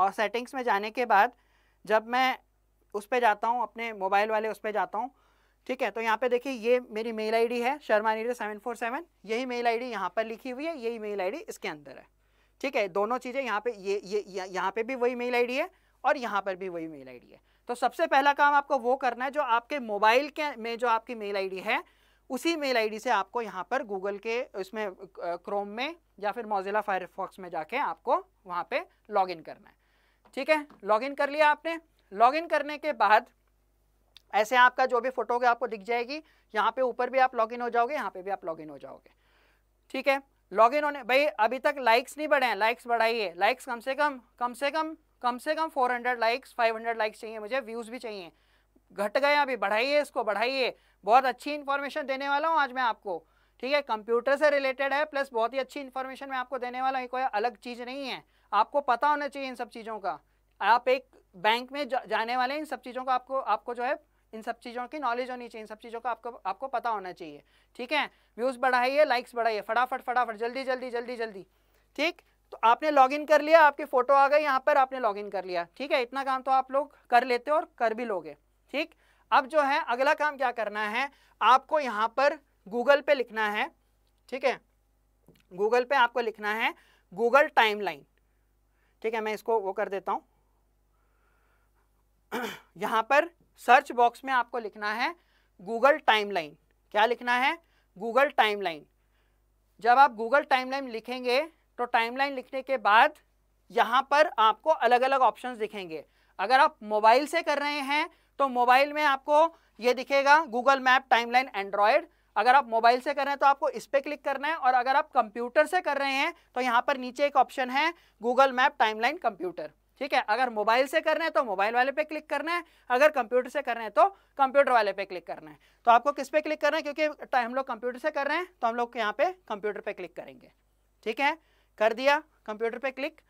Speaker 1: और सेटिंग्स में जाने के बाद जब मैं उस पर जाता हूँ अपने मोबाइल वाले उस पर जाता हूँ ठीक है तो यहाँ पे देखिए ये मेरी मेल आईडी है शर्मा नीरे सेवन फोर सेवन यही मेल आईडी यहाँ पर लिखी हुई है यही मेल आईडी इसके अंदर है ठीक है दोनों चीज़ें यहाँ पे ये ये यहाँ पे भी वही मेल आईडी है और यहाँ पर भी वही मेल आईडी है तो सबसे पहला काम आपको वो करना है जो आपके मोबाइल के में जो आपकी मेल आईडी है उसी मेल आईडी से आपको यहाँ पर गूगल के उसमें क्रोम में या फिर मोजिला फायरफॉक्स में जाके आपको वहाँ पे इन करना है ठीक है इन कर लिया आपने इन करने के बाद ऐसे आपका जो भी फोटो आपको दिख जाएगी यहाँ पे ऊपर भी आप इन हो जाओगे यहाँ पे भी आप लॉगिन हो जाओगे ठीक है लॉग इन होने भाई अभी तक लाइक्स नहीं बढ़े हैं लाइक्स बढ़ाइए लाइक्स कम से कम कम से कम कम से कम 400 लाइक्स 500 लाइक्स चाहिए मुझे व्यूज़ भी चाहिए घट गए अभी बढ़ाइए इसको बढ़ाइए बहुत अच्छी इन्फॉर्मेशन देने वाला हूँ आज मैं आपको ठीक है कंप्यूटर से रिलेटेड है प्लस बहुत ही अच्छी इन्फॉर्मेशन मैं आपको देने वाला हूँ कोई अलग चीज़ नहीं है आपको पता होना चाहिए इन सब चीज़ों का आप एक बैंक में जाने वाले इन सब चीज़ों का आपको आपको जो है इन सब चीज़ों की नॉलेज होनी चाहिए इन सब चीज़ों का आपको आपको पता होना चाहिए ठीक है व्यूज़ बढ़ाइए लाइक्स बढ़ाइए फटाफट फटाफट जल्दी जल्दी जल्दी जल्दी ठीक तो आपने लॉगिन कर लिया आपकी फ़ोटो आ गई यहाँ पर आपने लॉगिन कर लिया ठीक है इतना काम तो आप लोग कर लेते हो और कर भी लोगे ठीक अब जो है अगला काम क्या करना है आपको यहाँ पर गूगल पे लिखना है ठीक है गूगल पे आपको लिखना है गूगल टाइम ठीक है मैं इसको वो कर देता हूँ यहाँ पर सर्च बॉक्स में आपको लिखना है गूगल टाइमलाइन क्या लिखना है गूगल टाइमलाइन जब आप गूगल टाइमलाइन लिखेंगे तो टाइमलाइन लिखने के बाद यहाँ पर आपको अलग अलग ऑप्शन दिखेंगे अगर आप मोबाइल से कर रहे हैं तो मोबाइल में आपको ये दिखेगा गूगल मैप टाइमलाइन एंड्रॉयड अगर आप मोबाइल से कर रहे हैं तो आपको इस पर क्लिक करना है और अगर आप कंप्यूटर से कर रहे हैं तो यहाँ पर नीचे एक ऑप्शन है गूगल मैप टाइमलाइन कंप्यूटर ठीक है अगर मोबाइल से करना है तो मोबाइल वाले पे क्लिक करना है अगर कंप्यूटर से करना है तो कंप्यूटर वाले पे क्लिक करना है तो आपको किस पे क्लिक करना है क्योंकि हम लोग कंप्यूटर से कर रहे हैं तो हम लोग यहाँ पे कंप्यूटर पे क्लिक करेंगे ठीक है कर दिया कंप्यूटर पे क्लिक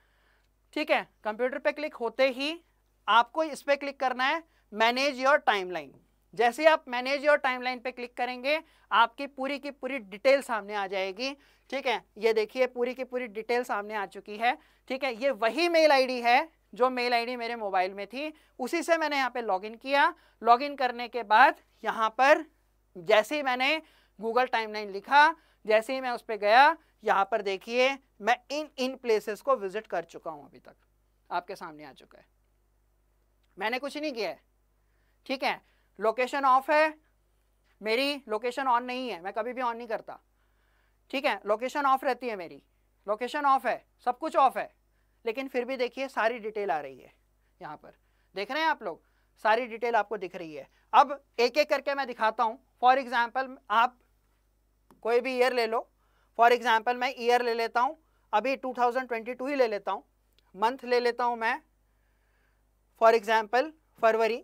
Speaker 1: ठीक है कंप्यूटर पे क्लिक होते ही आपको इस पर क्लिक करना है मैनेज योर लाइन जैसे आप मैनेज योर टाइमलाइन पे क्लिक करेंगे आपकी पूरी की पूरी डिटेल सामने आ जाएगी ठीक है ये देखिए पूरी की पूरी डिटेल सामने आ चुकी है ठीक है ये वही मेल आईडी है जो मेल आईडी मेरे मोबाइल में थी उसी से मैंने यहाँ पे लॉगिन किया लॉगिन करने के बाद यहाँ पर जैसे ही मैंने गूगल टाइमलाइन लिखा जैसे ही मैं उस पर गया यहाँ पर देखिए मैं इन इन प्लेसेस को विजिट कर चुका हूँ अभी तक आपके सामने आ चुका है मैंने कुछ नहीं किया है ठीक है लोकेशन ऑफ है मेरी लोकेशन ऑन नहीं है मैं कभी भी ऑन नहीं करता ठीक है लोकेशन ऑफ रहती है मेरी लोकेशन ऑफ है सब कुछ ऑफ है लेकिन फिर भी देखिए सारी डिटेल आ रही है यहाँ पर देख रहे हैं आप लोग सारी डिटेल आपको दिख रही है अब एक एक करके मैं दिखाता हूँ फॉर एग्जाम्पल आप कोई भी ईयर ले लो फॉर एग्जाम्पल मैं ईयर ले लेता हूँ अभी 2022 ही ले लेता हूँ मंथ ले लेता हूँ मैं फॉर एग्जाम्पल फरवरी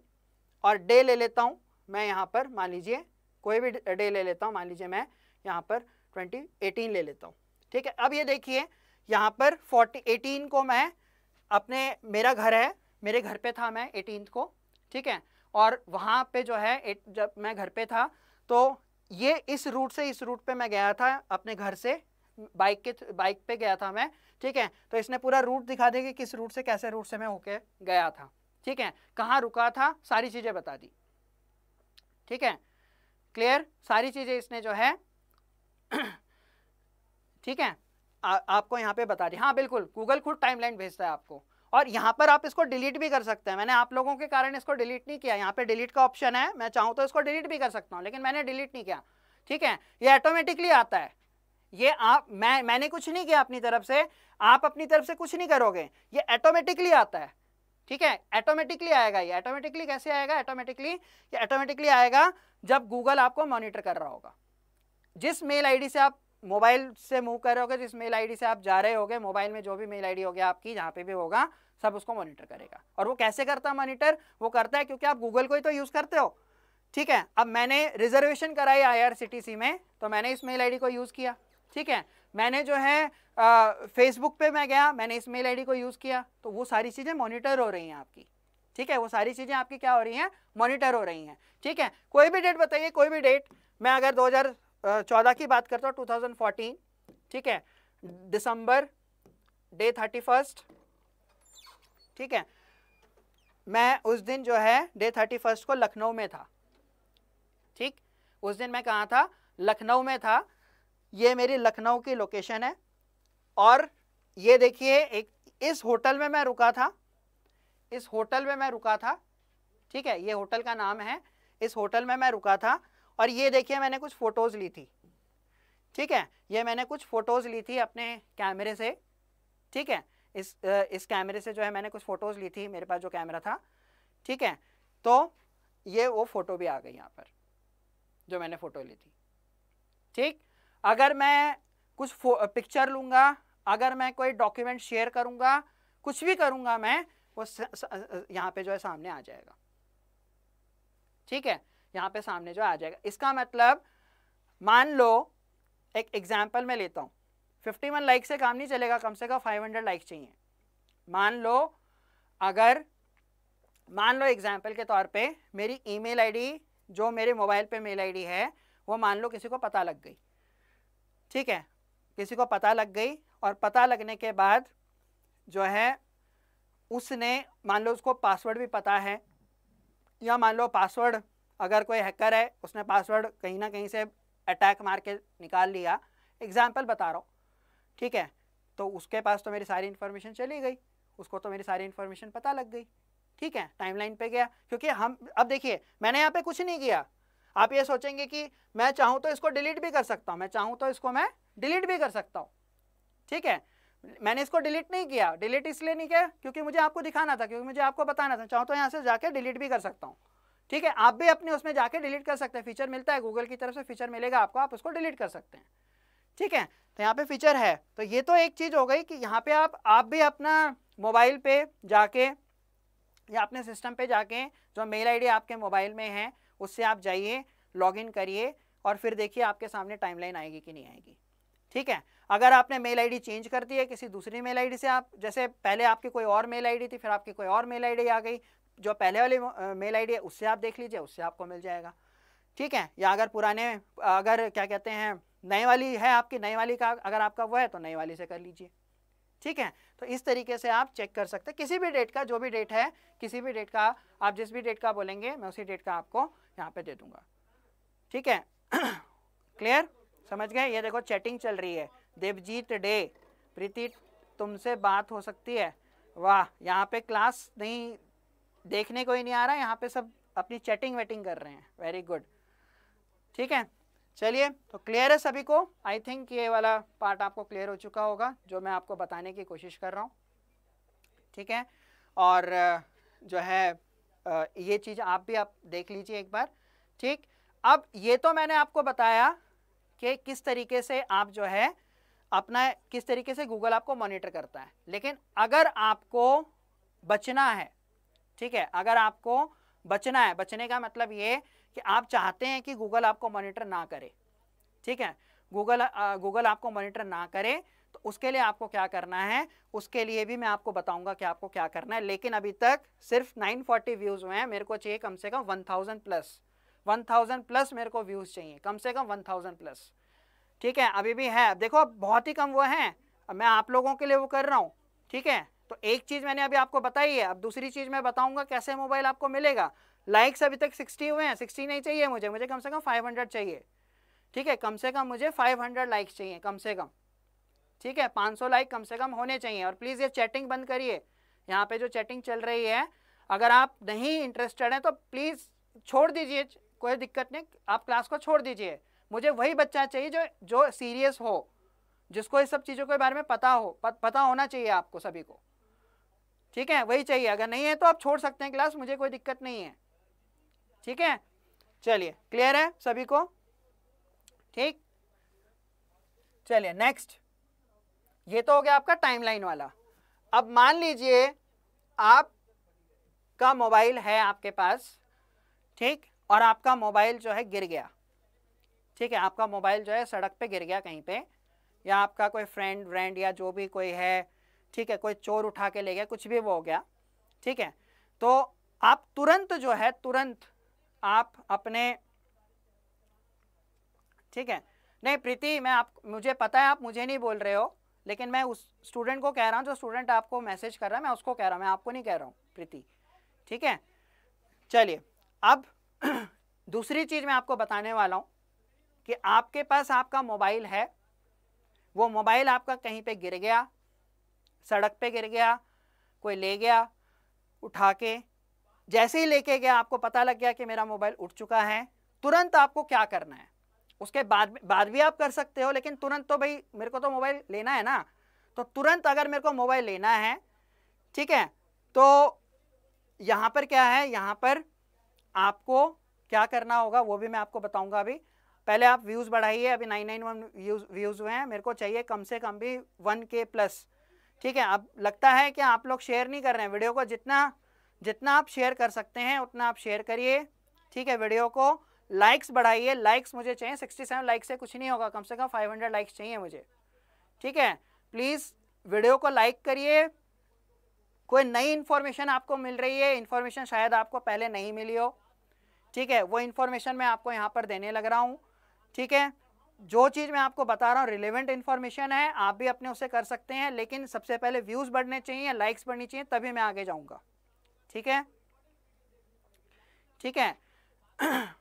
Speaker 1: और डे ले लेता हूँ मैं यहाँ पर मान लीजिए कोई भी डे ले लेता हूँ मान लीजिए मैं यहाँ पर ट्वेंटी एटीन ले लेता हूँ ठीक है अब ये देखिए यहाँ पर फोर्टी एटीन को मैं अपने मेरा घर है मेरे घर पे था मैं एटीन को ठीक है और वहाँ पे जो है एट, जब मैं घर पे था तो ये इस रूट से इस रूट पे मैं गया था अपने घर से बाइक के बाइक पे गया था मैं ठीक है तो इसने पूरा रूट दिखा देगा कि किस रूट से कैसे रूट से मैं होके गया था ठीक है कहाँ रुका था सारी चीज़ें बता दी ठीक है क्लियर सारी चीज़ें इसने जो है ठीक है आ, आपको यहाँ पे बता दी हाँ बिल्कुल गूगल खुद टाइमलाइन भेजता है आपको और यहाँ पर आप इसको डिलीट भी कर सकते हैं मैंने आप लोगों के कारण इसको डिलीट नहीं किया यहाँ पे डिलीट का ऑप्शन है मैं चाहूँ तो इसको डिलीट भी कर सकता हूँ लेकिन मैंने डिलीट नहीं किया ठीक है ये ऑटोमेटिकली आता है ये आप मैं मैंने कुछ नहीं किया अपनी तरफ से आप अपनी तरफ से कुछ नहीं करोगे ये ऑटोमेटिकली आता है ठीक है ऑटोमेटिकली आएगा ये ऑटोमेटिकली कैसे आएगा ऑटोमेटिकली कि ऑटोमेटिकली आएगा जब गूगल आपको मॉनिटर कर रहा होगा जिस मेल आईडी से आप मोबाइल से मूव कर रहे होगे जिस मेल आईडी से आप जा रहे होगे मोबाइल में जो भी मेल आईडी होगी आपकी जहाँ पे भी होगा सब उसको मॉनिटर करेगा और वो कैसे करता है मॉनिटर वो करता है क्योंकि आप गूगल को ही तो यूज़ करते हो ठीक है अब मैंने रिजर्वेशन कराई आई में तो मैंने इस मेल आई को यूज़ किया ठीक है मैंने जो है फेसबुक पे मैं गया मैंने इस मेल आईडी को यूज़ किया तो वो सारी चीज़ें मॉनिटर हो रही हैं आपकी ठीक है वो सारी चीज़ें आपकी क्या हो रही हैं मॉनिटर हो रही हैं ठीक है कोई भी डेट बताइए कोई भी डेट मैं अगर 2014 की बात करता हूँ 2014 ठीक है दिसंबर डे थर्टी फर्स्ट ठीक है मैं उस दिन जो है डे थर्टी फर्स्ट को लखनऊ में था ठीक उस दिन मैं कहाँ था लखनऊ में था ये मेरी लखनऊ की लोकेशन है और ये देखिए एक इस होटल में मैं रुका था इस होटल में मैं रुका था ठीक है ये होटल का नाम है इस होटल में मैं रुका था और ये देखिए मैंने कुछ फ़ोटोज़ ली थी ठीक है ये मैंने कुछ फ़ोटोज़ ली थी अपने कैमरे से ठीक है इस इस कैमरे से जो है मैंने कुछ फ़ोटोज़ ली थी मेरे पास जो कैमरा था ठीक है तो ये वो फ़ोटो भी आ गई यहाँ पर जो मैंने फ़ोटो ली थी ठीक अगर मैं कुछ पिक्चर लूँगा अगर मैं कोई डॉक्यूमेंट शेयर करूँगा कुछ भी करूँगा मैं वो यहाँ पे जो है सामने आ जाएगा ठीक है यहाँ पे सामने जो आ जाएगा इसका मतलब मान लो एक एग्जाम्पल मैं लेता हूँ फिफ्टी वन लाइक से काम नहीं चलेगा कम से कम फाइव हंड्रेड लाइक चाहिए मान लो अगर मान लो एग्जाम्पल के तौर पे मेरी ईमेल आईडी जो मेरे मोबाइल पे मेल आईडी है वो मान लो किसी को पता लग गई ठीक है किसी को पता लग गई और पता लगने के बाद जो है उसने मान लो उसको पासवर्ड भी पता है या मान लो पासवर्ड अगर कोई हैकर है उसने पासवर्ड कहीं ना कहीं से अटैक मार के निकाल लिया एग्जाम्पल बता रहा हूँ ठीक है तो उसके पास तो मेरी सारी इन्फॉर्मेशन चली गई उसको तो मेरी सारी इन्फॉर्मेशन पता लग गई ठीक है टाइमलाइन पे गया क्योंकि हम अब देखिए मैंने यहाँ पे कुछ नहीं किया आप ये सोचेंगे कि मैं चाहूँ तो इसको डिलीट भी कर सकता हूँ मैं चाहूँ तो इसको मैं डिलीट भी कर सकता हूँ ठीक है मैंने इसको डिलीट नहीं किया डिलीट इसलिए नहीं किया क्योंकि मुझे आपको दिखाना था क्योंकि मुझे आपको बताना था चाहूँ तो यहाँ से जाके डिलीट भी कर सकता हूँ ठीक है आप भी अपने उसमें जाके डिलीट कर सकते हैं फीचर मिलता है गूगल की तरफ से फीचर मिलेगा आपको आप उसको डिलीट कर सकते हैं ठीक है तो यहाँ पे फीचर है तो ये तो एक चीज़ हो गई कि यहाँ पे आप आप भी अपना मोबाइल पे जाके या अपने सिस्टम पे जाके जो मेल आईडी आपके मोबाइल में है उससे आप जाइए लॉगिन करिए और फिर देखिए आपके सामने टाइमलाइन आएगी कि नहीं आएगी ठीक है अगर आपने मेल आईडी चेंज कर दी है किसी दूसरी मेल आईडी से आप जैसे पहले आपकी कोई और मेल आईडी थी फिर आपकी कोई और मेल आईडी आ गई जो पहले वाली मेल आईडी है उससे आप देख लीजिए उससे आपको मिल जाएगा ठीक है या अगर पुराने अगर क्या कहते हैं नए वाली है आपकी नए वाली का अगर आपका वो है तो नए वाली से कर लीजिए ठीक है तो इस तरीके से आप चेक कर सकते हैं किसी भी डेट का जो भी डेट है किसी भी डेट का आप जिस भी डेट का बोलेंगे मैं उसी डेट का आपको यहाँ पे दे दूंगा ठीक है क्लियर समझ गए ये देखो चैटिंग चल रही है देवजीत डे प्रीति तुमसे बात हो सकती है वाह यहाँ पे क्लास नहीं देखने को ही नहीं आ रहा यहाँ पे सब अपनी चैटिंग वेटिंग कर रहे हैं वेरी गुड ठीक है चलिए तो क्लियर है सभी को आई थिंक ये वाला पार्ट आपको क्लियर हो चुका होगा जो मैं आपको बताने की कोशिश कर रहा हूँ ठीक है और जो है ये चीज़ आप भी आप देख लीजिए एक बार ठीक अब ये तो मैंने आपको बताया कि किस तरीके से आप जो है अपना किस तरीके से गूगल आपको मॉनिटर करता है लेकिन अगर आपको बचना है ठीक है अगर आपको बचना है बचने का मतलब ये कि आप चाहते हैं कि गूगल आपको मॉनिटर ना करे ठीक है गूगल गूगल आपको मॉनिटर ना करे उसके लिए आपको क्या करना है उसके लिए भी मैं आपको बताऊंगा कि आपको क्या करना है लेकिन अभी तक सिर्फ 940 व्यूज़ हुए हैं मेरे को चाहिए कम से कम 1000 प्लस 1000 प्लस मेरे को व्यूज़ चाहिए कम से कम 1000 प्लस ठीक है अभी भी है देखो बहुत ही कम वो हैं मैं आप लोगों के लिए वो कर रहा हूँ ठीक है तो एक चीज़ मैंने अभी आपको बताई है अब दूसरी चीज़ मैं बताऊंगा कैसे मोबाइल आपको मिलेगा लाइक्स अभी तक सिक्सटी हुए हैं सिक्सटी नहीं चाहिए मुझे मुझे कम से कम फाइव चाहिए ठीक है कम से कम मुझे 500 लाइक्स चाहिए कम से कम ठीक है 500 लाइक कम से कम होने चाहिए और प्लीज़ ये चैटिंग बंद करिए यहाँ पे जो चैटिंग चल रही है अगर आप नहीं इंटरेस्टेड हैं तो प्लीज़ छोड़ दीजिए कोई दिक्कत नहीं आप क्लास को छोड़ दीजिए मुझे वही बच्चा चाहिए जो जो सीरियस हो जिसको इस सब चीज़ों के बारे में पता हो प, पता होना चाहिए आपको सभी को ठीक है वही चाहिए अगर नहीं है तो आप छोड़ सकते हैं क्लास मुझे कोई दिक्कत नहीं है ठीक है चलिए क्लियर है सभी को ठीक चलिए नेक्स्ट ये तो हो गया आपका टाइमलाइन वाला अब मान लीजिए आप का मोबाइल है आपके पास ठीक और आपका मोबाइल जो है गिर गया ठीक है आपका मोबाइल जो है सड़क पे गिर गया कहीं पे या आपका कोई फ्रेंड व्रेंड या जो भी कोई है ठीक है कोई चोर उठा के ले गया कुछ भी वो हो गया ठीक है तो आप तुरंत जो है तुरंत आप अपने ठीक है नहीं प्रीति मैं आप मुझे पता है आप मुझे नहीं बोल रहे हो लेकिन मैं उस स्टूडेंट को कह रहा हूँ जो स्टूडेंट आपको मैसेज कर रहा है मैं उसको कह रहा हूँ मैं आपको नहीं कह रहा हूँ प्रीति ठीक है चलिए अब दूसरी चीज़ मैं आपको बताने वाला हूँ कि आपके पास आपका मोबाइल है वो मोबाइल आपका कहीं पे गिर गया सड़क पे गिर गया कोई ले गया उठा के जैसे ही लेके गया आपको पता लग गया कि मेरा मोबाइल उठ चुका है तुरंत आपको क्या करना है उसके बाद बाद भी आप कर सकते हो लेकिन तुरंत तो भाई मेरे को तो मोबाइल लेना है ना तो तुरंत अगर मेरे को मोबाइल लेना है ठीक है तो यहाँ पर क्या है यहाँ पर आपको क्या करना होगा वो भी मैं आपको बताऊंगा अभी पहले आप व्यूज़ बढ़ाइए अभी nine nine one views views हुए हैं मेरे को चाहिए कम से कम भी वन के प्लस ठीक है अब लगता है कि आप लोग शेयर नहीं कर रहे हैं वीडियो को जितना जितना आप शेयर कर सकते हैं उतना आप शेयर करिए ठीक है वीडियो को लाइक्स बढ़ाइए लाइक्स मुझे चाहिए सिक्सटी सेवन लाइक्स से कुछ नहीं होगा कम से कम फाइव हंड्रेड लाइक्स चाहिए मुझे ठीक है प्लीज़ वीडियो को लाइक करिए कोई नई इन्फॉर्मेशन आपको मिल रही है इन्फॉर्मेशन शायद आपको पहले नहीं मिली हो ठीक है वो इन्फॉर्मेशन मैं आपको यहाँ पर देने लग रहा हूँ ठीक है जो चीज़ मैं आपको बता रहा हूँ रिलेवेंट इन्फॉर्मेशन है आप भी अपने उसे कर सकते हैं लेकिन सबसे पहले व्यूज़ बढ़ने चाहिए लाइक्स बढ़नी चाहिए तभी मैं आगे जाऊँगा ठीक है ठीक है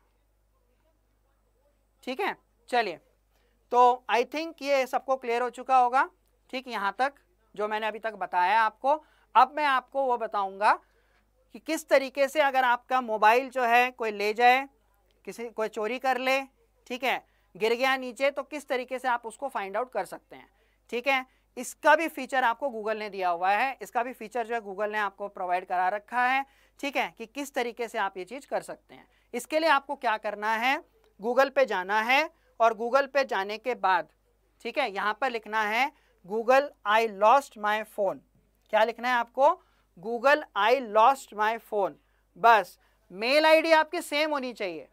Speaker 1: ठीक है चलिए तो आई थिंक ये सबको क्लियर हो चुका होगा ठीक यहाँ तक जो मैंने अभी तक बताया आपको अब मैं आपको वो बताऊंगा कि किस तरीके से अगर आपका मोबाइल जो है कोई ले जाए किसी कोई चोरी कर ले ठीक है गिर गया नीचे तो किस तरीके से आप उसको फाइंड आउट कर सकते हैं ठीक है इसका भी फीचर आपको गूगल ने दिया हुआ है इसका भी फीचर जो है गूगल ने आपको प्रोवाइड करा रखा है ठीक है कि किस तरीके से आप ये चीज़ कर सकते हैं इसके लिए आपको क्या करना है गूगल पे जाना है और गूगल पे जाने के बाद ठीक है यहाँ पर लिखना है Google I lost my phone क्या लिखना है आपको Google I lost my phone बस मेल आईडी आपकी सेम होनी चाहिए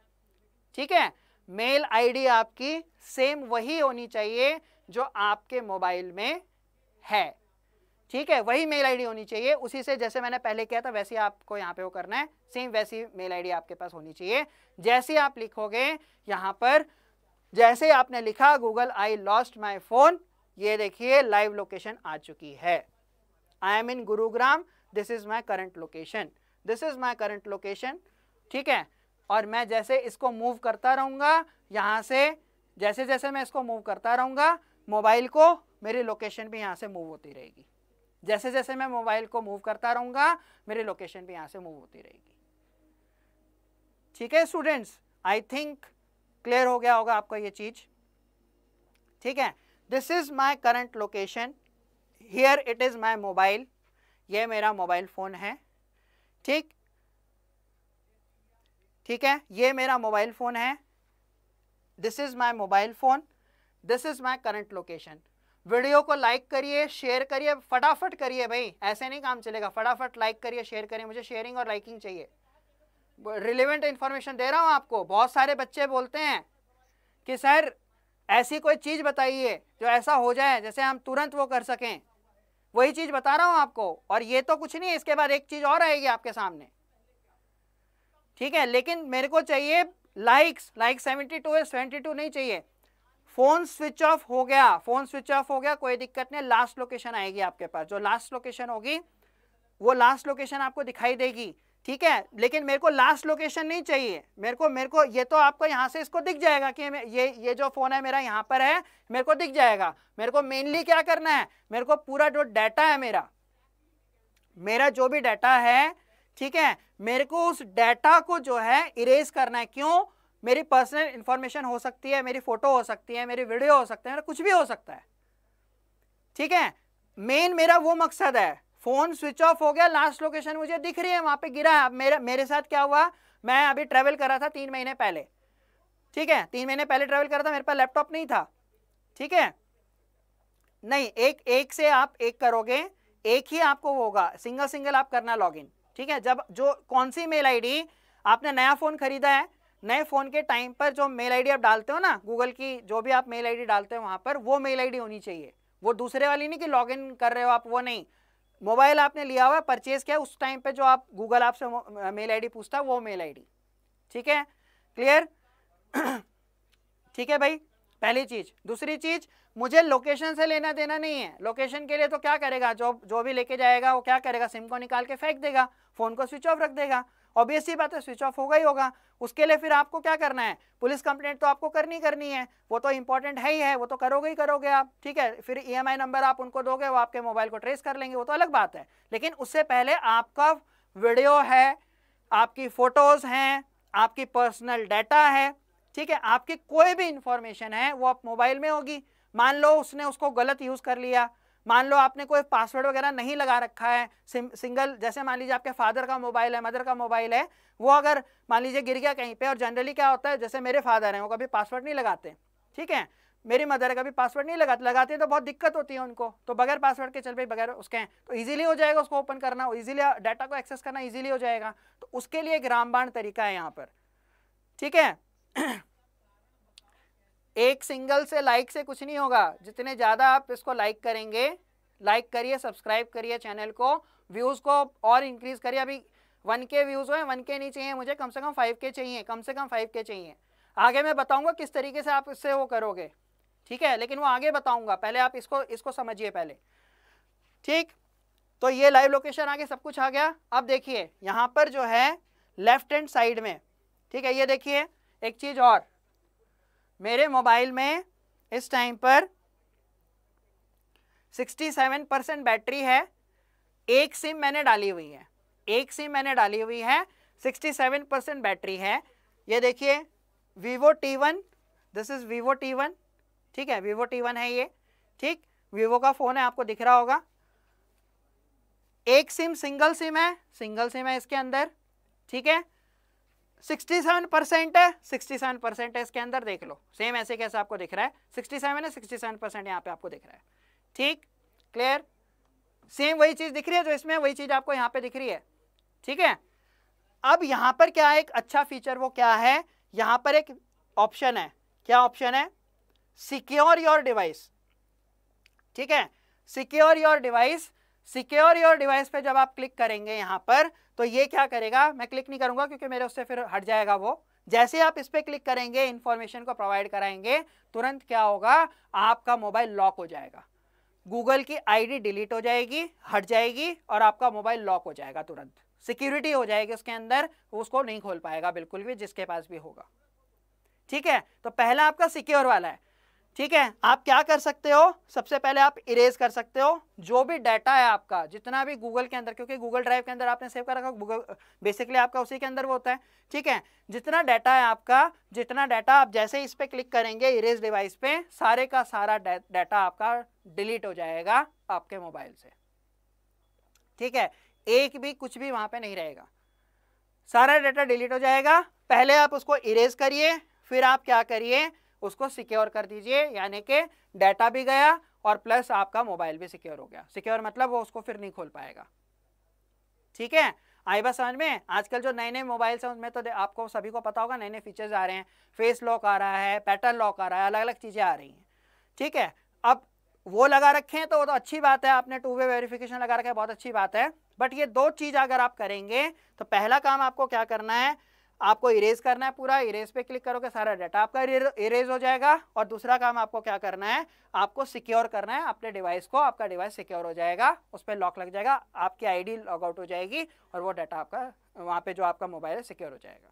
Speaker 1: ठीक है मेल आईडी आपकी सेम वही होनी चाहिए जो आपके मोबाइल में है ठीक है वही मेल आईडी होनी चाहिए उसी से जैसे मैंने पहले किया था वैसे आपको यहाँ पे वो करना है सेम वैसी मेल आईडी आपके पास होनी चाहिए जैसे आप लिखोगे यहाँ पर जैसे आपने लिखा Google I lost my phone ये देखिए लाइव लोकेशन आ चुकी है I am in Gurugram this is my current location this is my current location ठीक है और मैं जैसे इसको मूव करता रहूँगा यहाँ से जैसे जैसे मैं इसको मूव करता रहूँगा मोबाइल को मेरी लोकेशन भी यहाँ से मूव होती रहेगी जैसे जैसे मैं मोबाइल को मूव करता रहूंगा मेरी लोकेशन भी यहां से मूव होती रहेगी ठीक है स्टूडेंट्स आई थिंक क्लियर हो गया होगा आपको ये चीज़ ठीक है this is my current location here it is my mobile ये मेरा मोबाइल फ़ोन है ठीक ठीक है ये मेरा मोबाइल फ़ोन है this is my mobile phone this is my current location video को लाइक करिए शेयर करिए फटाफट करिए भाई ऐसे नहीं काम चलेगा फटाफट लाइक करिए शेयर करिए मुझे शेयरिंग और लाइकिंग चाहिए रिलेवेंट इन्फॉर्मेशन दे रहा हूँ आपको बहुत सारे बच्चे बोलते हैं कि सर ऐसी कोई चीज़ बताइए जो ऐसा हो जाए जैसे हम तुरंत वो कर सकें वही चीज़ बता रहा हूँ आपको और ये तो कुछ नहीं है इसके बाद एक चीज़ और आएगी आपके सामने ठीक है लेकिन मेरे को चाहिए likes like seventy two seventy two नहीं चाहिए फोन स्विच ऑफ हो गया फोन स्विच ऑफ हो गया कोई दिक्कत नहीं लास्ट लोकेशन आएगी आपके पास जो लास्ट लोकेशन होगी वो लास्ट लोकेशन आपको दिखाई देगी ठीक है लेकिन मेरे को लास्ट लोकेशन नहीं चाहिए मेरे को मेरे को ये तो आपको यहाँ से इसको दिख जाएगा कि ये ये जो फ़ोन है मेरा यहाँ पर है मेरे को दिख जाएगा मेरे को मेनली क्या करना है मेरे को पूरा जो डाटा है मेरा मेरा जो भी डाटा है ठीक है मेरे को उस डाटा को जो है इरेज करना है क्यों मेरी पर्सनल इंफॉर्मेशन हो सकती है मेरी फोटो हो सकती है मेरी वीडियो हो सकते है कुछ भी हो सकता है ठीक है मेन मेरा वो मकसद है फ़ोन स्विच ऑफ हो गया लास्ट लोकेशन मुझे दिख रही है वहां पे गिरा है मेरे मेरे साथ क्या हुआ मैं अभी ट्रेवल कर रहा था तीन महीने पहले ठीक है तीन महीने पहले ट्रेवल कर रहा था मेरे पास लैपटॉप नहीं था ठीक है नहीं एक एक से आप एक करोगे एक ही आपको होगा सिंगल सिंगल आप करना लॉग ठीक है जब जो कौन सी मेल आई आपने नया फ़ोन खरीदा है नए फ़ोन के टाइम पर जो मेल आईडी आप डालते हो ना गूगल की जो भी आप मेल आईडी डालते हो वहाँ पर वो मेल आईडी होनी चाहिए वो दूसरे वाली नहीं कि लॉगिन कर रहे हो आप वो नहीं मोबाइल आपने लिया हुआ परचेज किया उस टाइम पे जो आप गूगल आपसे मेल आईडी पूछता वो मेल आईडी ठीक है क्लियर ठीक है भाई पहली चीज़ दूसरी चीज़ मुझे लोकेशन से लेना देना नहीं है लोकेशन के लिए तो क्या करेगा जो जो भी लेके जाएगा वो क्या करेगा सिम को निकाल के फेंक देगा फ़ोन को स्विच ऑफ रख देगा ऑब्वियस ही बात है स्विच ऑफ होगा ही होगा उसके लिए फिर आपको क्या करना है पुलिस कंप्लेंट तो आपको करनी करनी है वो तो इंपॉर्टेंट है ही है वो तो करोगे ही करोगे आप ठीक है फिर ईएमआई e नंबर आप उनको दोगे वो आपके मोबाइल को ट्रेस कर लेंगे वो तो अलग बात है लेकिन उससे पहले आपका वीडियो है आपकी फ़ोटोज़ हैं आपकी पर्सनल डाटा है ठीक है आपकी कोई भी इंफॉर्मेशन है वो आप मोबाइल में होगी मान लो उसने उसको गलत यूज़ कर लिया मान लो आपने कोई पासवर्ड वगैरह नहीं लगा रखा है सिंगल जैसे मान लीजिए आपके फादर का मोबाइल है मदर का मोबाइल है वो अगर मान लीजिए गिर गया कहीं पे और जनरली क्या होता है जैसे मेरे फादर हैं वो कभी पासवर्ड नहीं लगाते ठीक है मेरी मदर है कभी पासवर्ड नहीं लगाते लगाते हैं तो बहुत दिक्कत होती है उनको तो बगैर पासवर्ड के चल पाई बगैर उसके तो ईजिली हो जाएगा उसको ओपन करना ईज़िली डाटा को एक्सेस करना ईजिली हो जाएगा तो उसके लिए एक रामबाण तरीका है यहाँ पर ठीक है एक सिंगल से लाइक से कुछ नहीं होगा जितने ज़्यादा आप इसको लाइक करेंगे लाइक करिए सब्सक्राइब करिए चैनल को व्यूज़ को और इंक्रीज़ करिए अभी वन के व्यूज़ हो वन के नहीं चाहिए मुझे कम से कम फाइव के चाहिए कम से कम फाइव के चाहिए आगे मैं बताऊंगा किस तरीके से आप इससे वो करोगे ठीक है लेकिन वो आगे बताऊंगा पहले आप इसको इसको समझिए पहले ठीक तो ये लाइव लोकेशन आगे सब कुछ आ गया अब देखिए यहाँ पर जो है लेफ्ट हैंड साइड में ठीक है ये देखिए एक चीज़ और मेरे मोबाइल में इस टाइम पर 67 परसेंट बैटरी है एक सिम मैंने डाली हुई है एक सिम मैंने डाली हुई है 67 परसेंट बैटरी है ये देखिए Vivo T one this is Vivo T one ठीक है वीवो टी वन है ये ठीक वीवो का फ़ोन है आपको दिख रहा होगा एक सिम सिंगल सिम है सिंगल सिम है इसके अंदर ठीक है 67 परसेंट है सेवन परसेंट है इसके अंदर देख लो सेम ऐसे कैसे आपको दिख रहा है सिक्सटी सेवन है सिक्सटी सेवन परसेंट यहाँ पे आपको दिख रहा है ठीक क्लियर सेम वही चीज़ दिख रही है जो इसमें वही चीज़ आपको यहाँ पे दिख रही है ठीक है अब यहाँ पर क्या है एक अच्छा फीचर वो क्या है यहाँ पर एक ऑप्शन है क्या ऑप्शन है सिक्योर योर डिवाइस ठीक है secure your device secure your device पे जब आप क्लिक करेंगे यहाँ पर तो ये क्या करेगा मैं क्लिक नहीं करूँगा क्योंकि मेरे उससे फिर हट जाएगा वो जैसे आप इस पर क्लिक करेंगे इन्फॉर्मेशन को प्रोवाइड कराएंगे तुरंत क्या होगा आपका मोबाइल लॉक हो जाएगा गूगल की आईडी डिलीट हो जाएगी हट जाएगी और आपका मोबाइल लॉक हो जाएगा तुरंत सिक्योरिटी हो जाएगी उसके अंदर उसको नहीं खोल पाएगा बिल्कुल भी जिसके पास भी होगा ठीक है तो पहला आपका सिक्योर वाला है ठीक है आप क्या कर सकते हो सबसे पहले आप इरेज कर सकते हो जो भी डाटा है आपका जितना भी गूगल के अंदर क्योंकि गूगल ड्राइव के अंदर आपने सेव कर रखा गूगल बेसिकली आपका उसी के अंदर वो होता है ठीक है जितना डाटा है आपका जितना डाटा आप जैसे इस पर क्लिक करेंगे इरेज डिवाइस पे सारे का सारा डाटा आपका डिलीट हो जाएगा आपके मोबाइल से ठीक है एक भी कुछ भी वहां पर नहीं रहेगा सारा डाटा डिलीट हो जाएगा पहले आप उसको इरेज करिए फिर आप क्या करिए उसको सिक्योर कर दीजिए यानी कि डाटा भी गया और प्लस आपका मोबाइल भी सिक्योर हो गया सिक्योर मतलब वो उसको फिर नहीं खोल पाएगा ठीक है आई बस समझ में आजकल जो नए नए मोबाइल्स हैं उनमें तो आपको सभी को पता होगा नए नए फीचर्स आ रहे हैं फेस लॉक आ रहा है पैटर्न लॉक आ रहा है अलग अलग चीज़ें आ रही हैं ठीक है अब वो लगा रखे हैं तो वो तो अच्छी बात है आपने टू वे वेरिफिकेशन लगा रखा है बहुत अच्छी बात है बट ये दो चीज़ अगर आप करेंगे तो पहला काम आपको क्या करना है आपको इरेज करना है पूरा इरेज पे क्लिक करोगे सारा डाटा आपका इरेज हो जाएगा और दूसरा काम आपको क्या करना है आपको सिक्योर करना है अपने डिवाइस को आपका डिवाइस सिक्योर हो जाएगा उस पर लॉक लग जाएगा आपकी आईडी लॉग आउट हो जाएगी और वो डाटा आपका वहाँ पे जो आपका मोबाइल है सिक्योर हो जाएगा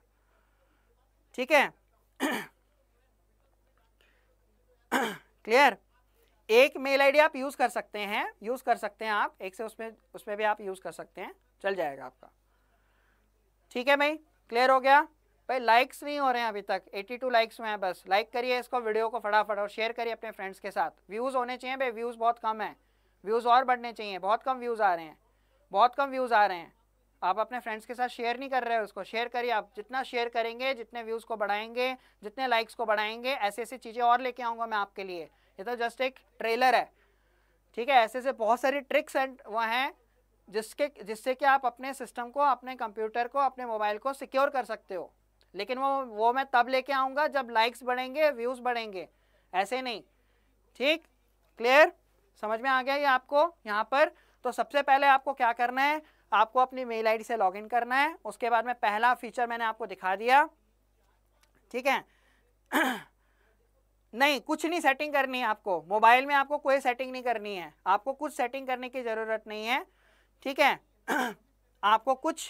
Speaker 1: ठीक है क्लियर एक मेल डी आप यूज़ कर सकते हैं यूज़ कर सकते हैं आप एक से उसमें उसमें भी आप यूज़ कर सकते हैं चल जाएगा आपका ठीक है भाई क्लियर हो गया भाई लाइक्स नहीं हो रहे हैं अभी तक 82 लाइक्स में है बस लाइक करिए इसको वीडियो को फटाफट और शेयर करिए अपने फ्रेंड्स के साथ व्यूज़ होने चाहिए भाई व्यूज़ बहुत कम है व्यूज़ और बढ़ने चाहिए बहुत कम व्यूज़ आ रहे हैं बहुत कम व्यूज़ आ रहे हैं आप अपने फ्रेंड्स के साथ शेयर नहीं कर रहे हो उसको शेयर करिए आप जितना शेयर करेंगे जितने व्यूज़ को बढ़ाएंगे जितने लाइक्स को बढ़ाएंगे ऐसी ऐसी चीज़ें और लेके आऊँगा मैं आपके लिए ये तो जस्ट एक ट्रेलर है ठीक है ऐसे ऐसे बहुत सारी ट्रिक्स एंड वह हैं जिसके जिससे कि आप अपने सिस्टम को अपने कंप्यूटर को अपने मोबाइल को सिक्योर कर सकते हो लेकिन वो वो मैं तब लेके आऊँगा जब लाइक्स बढ़ेंगे व्यूज़ बढ़ेंगे ऐसे नहीं ठीक क्लियर समझ में आ गया ये आपको यहाँ पर तो सबसे पहले आपको क्या करना है आपको अपनी मेल आईडी से लॉगिन करना है उसके बाद में पहला फीचर मैंने आपको दिखा दिया ठीक है नहीं कुछ नहीं सेटिंग करनी है आपको मोबाइल में आपको कोई सेटिंग नहीं करनी है आपको कुछ सेटिंग करने की ज़रूरत नहीं है ठीक है आपको कुछ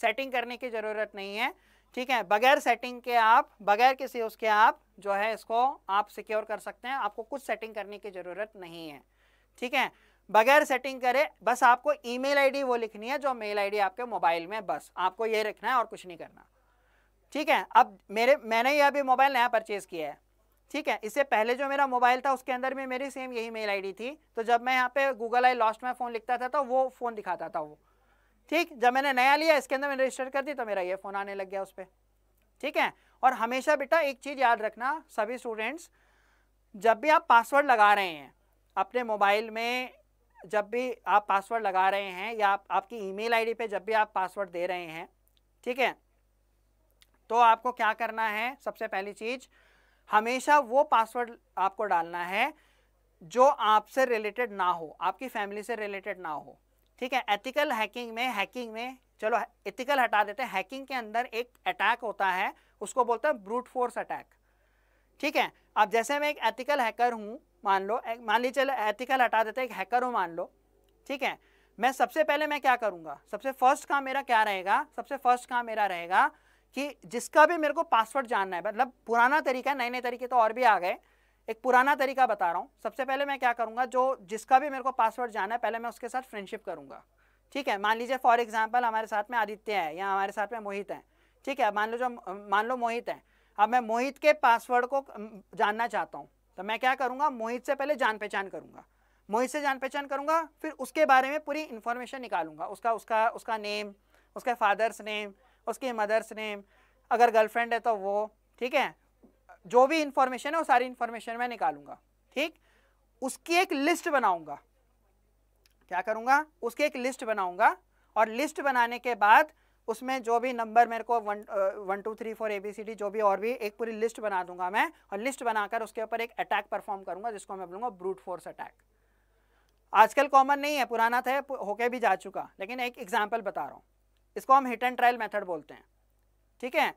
Speaker 1: सेटिंग करने की ज़रूरत नहीं है ठीक है बगैर सेटिंग के आप बगैर किसी उसके आप जो है इसको आप सिक्योर कर सकते हैं आपको कुछ सेटिंग करने की ज़रूरत नहीं है ठीक है बगैर सेटिंग करे बस आपको ईमेल आईडी वो लिखनी है जो मेल आईडी आपके मोबाइल में बस आपको ये रखना है और कुछ नहीं करना ठीक है अब मेरे मैंने ये अभी मोबाइल नया परचेज़ किया है ठीक है इससे पहले जो मेरा मोबाइल था उसके अंदर भी मेरी सेम यही मेल आईडी थी तो जब मैं यहाँ पे Google I lost my phone लिखता था तो वो फ़ोन दिखाता था वो ठीक जब मैंने नया लिया इसके अंदर मैंने रजिस्टर कर दी तो मेरा ये फ़ोन आने लग गया उस पर ठीक है और हमेशा बेटा एक चीज़ याद रखना सभी स्टूडेंट्स जब भी आप पासवर्ड लगा रहे हैं अपने मोबाइल में जब भी आप पासवर्ड लगा रहे हैं या आप, आपकी ई मेल आई जब भी आप पासवर्ड दे रहे हैं ठीक है तो आपको क्या करना है सबसे पहली चीज़ हमेशा वो पासवर्ड आपको डालना है जो आपसे रिलेटेड ना हो आपकी फैमिली से रिलेटेड ना हो ठीक है एथिकल हैकिंग में हैकिंग में चलो एथिकल हटा देते हैं हैकिंग के अंदर एक अटैक होता है उसको बोलते हैं ब्रूट फोर्स अटैक ठीक है अब जैसे मैं एक एथिकल हैकर हूँ मान लो मान लीजिए चलो एथिकल हटा देते हैं एक हैकर हूँ मान लो ठीक है मैं सबसे पहले मैं क्या करूँगा सबसे फर्स्ट काम मेरा क्या रहेगा सबसे फर्स्ट काम मेरा रहेगा कि जिसका भी मेरे को पासवर्ड जानना है मतलब पुराना तरीका नए नए तरीके तो और भी आ गए एक पुराना तरीका बता रहा हूँ सबसे पहले मैं क्या करूँगा जो जिसका भी मेरे को पासवर्ड जानना है पहले मैं उसके साथ फ्रेंडशिप करूँगा ठीक है मान लीजिए फॉर एग्जाम्पल हमारे साथ में आदित्य है या हमारे साथ में मोहित है ठीक है मान लो जो मान लो मोहित है अब मैं मोहित के पासवर्ड को जानना चाहता हूँ तो मैं क्या करूँगा मोहित से पहले जान पहचान करूँगा मोहित से जान पहचान करूँगा फिर उसके बारे में पूरी इन्फॉर्मेशन निकालूंगा उसका उसका उसका नेम उसके फादर्स नेम उसकी मदर्स नेम अगर गर्लफ्रेंड है तो वो ठीक है जो भी इंफॉर्मेशन है वो सारी इंफॉर्मेशन मैं निकालूंगा ठीक उसकी एक लिस्ट बनाऊंगा क्या करूंगा उसकी एक लिस्ट बनाऊंगा और लिस्ट बनाने के बाद उसमें जो भी नंबर मेरे को one one two three four A B C D जो भी और भी एक पूरी लिस्ट बना दूंगा मैं और लिस्ट बनाकर उसके ऊपर एक अटैक परफॉर्म करूंगा जिसको मैं बोलूंगा ब्रूट फोर्स अटैक आजकल कॉमन नहीं है पुराना था होके भी जा चुका लेकिन एक एग्जाम्पल बता रहा हूँ इसको हम हिट एंड ट्रायल मेथड बोलते हैं ठीक है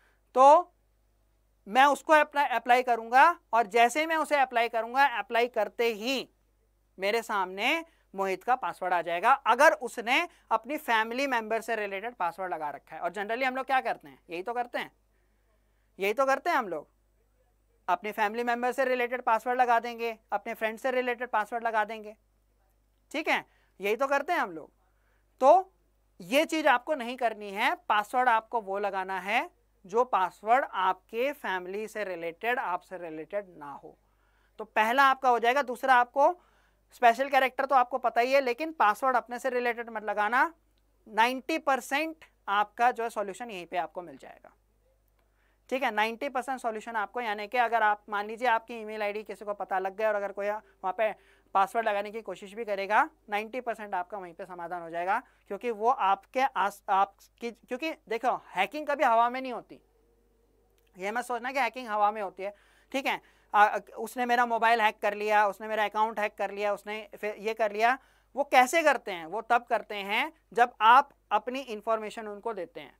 Speaker 1: तो मैं उसको अप्लाई करूंगा और जैसे ही मैं उसे अप्लाई करूंगा अप्लाई करते ही मेरे सामने मोहित का पासवर्ड आ जाएगा अगर उसने अपनी फैमिली मेंबर से रिलेटेड पासवर्ड लगा रखा है और जनरली हम लोग क्या करते हैं यही तो करते हैं यही तो करते हैं हम लोग अपने फैमिली मेंबर से रिलेटेड पासवर्ड लगा देंगे अपने फ्रेंड से रिलेटेड पासवर्ड लगा देंगे ठीक है यही तो करते हैं हम लोग तो ये चीज आपको नहीं करनी है पासवर्ड आपको वो लगाना है जो पासवर्ड आपके फैमिली से रिलेटेड आपसे रिलेटेड ना हो तो पहला आपका हो जाएगा दूसरा आपको स्पेशल कैरेक्टर तो आपको पता ही है लेकिन पासवर्ड अपने से रिलेटेड मत लगाना 90 परसेंट आपका जो है सोल्यूशन यहीं पे आपको मिल जाएगा ठीक है 90 परसेंट सोल्यूशन आपको यानी कि अगर आप मान लीजिए आपकी ईमेल आईडी किसी को पता लग गया और अगर कोई वहाँ पे पासवर्ड लगाने की कोशिश भी करेगा 90 परसेंट आपका वहीं पे समाधान हो जाएगा क्योंकि वो आपके आस आपकी क्योंकि देखो हैकिंग कभी हवा में नहीं होती ये मैं सोचना कि हैकिंग हवा में होती है ठीक है आ, उसने मेरा मोबाइल हैक कर लिया उसने मेरा अकाउंट हैक कर लिया उसने फिर ये कर लिया वो कैसे करते हैं वो तब करते हैं जब आप अपनी इन्फॉर्मेशन उनको देते हैं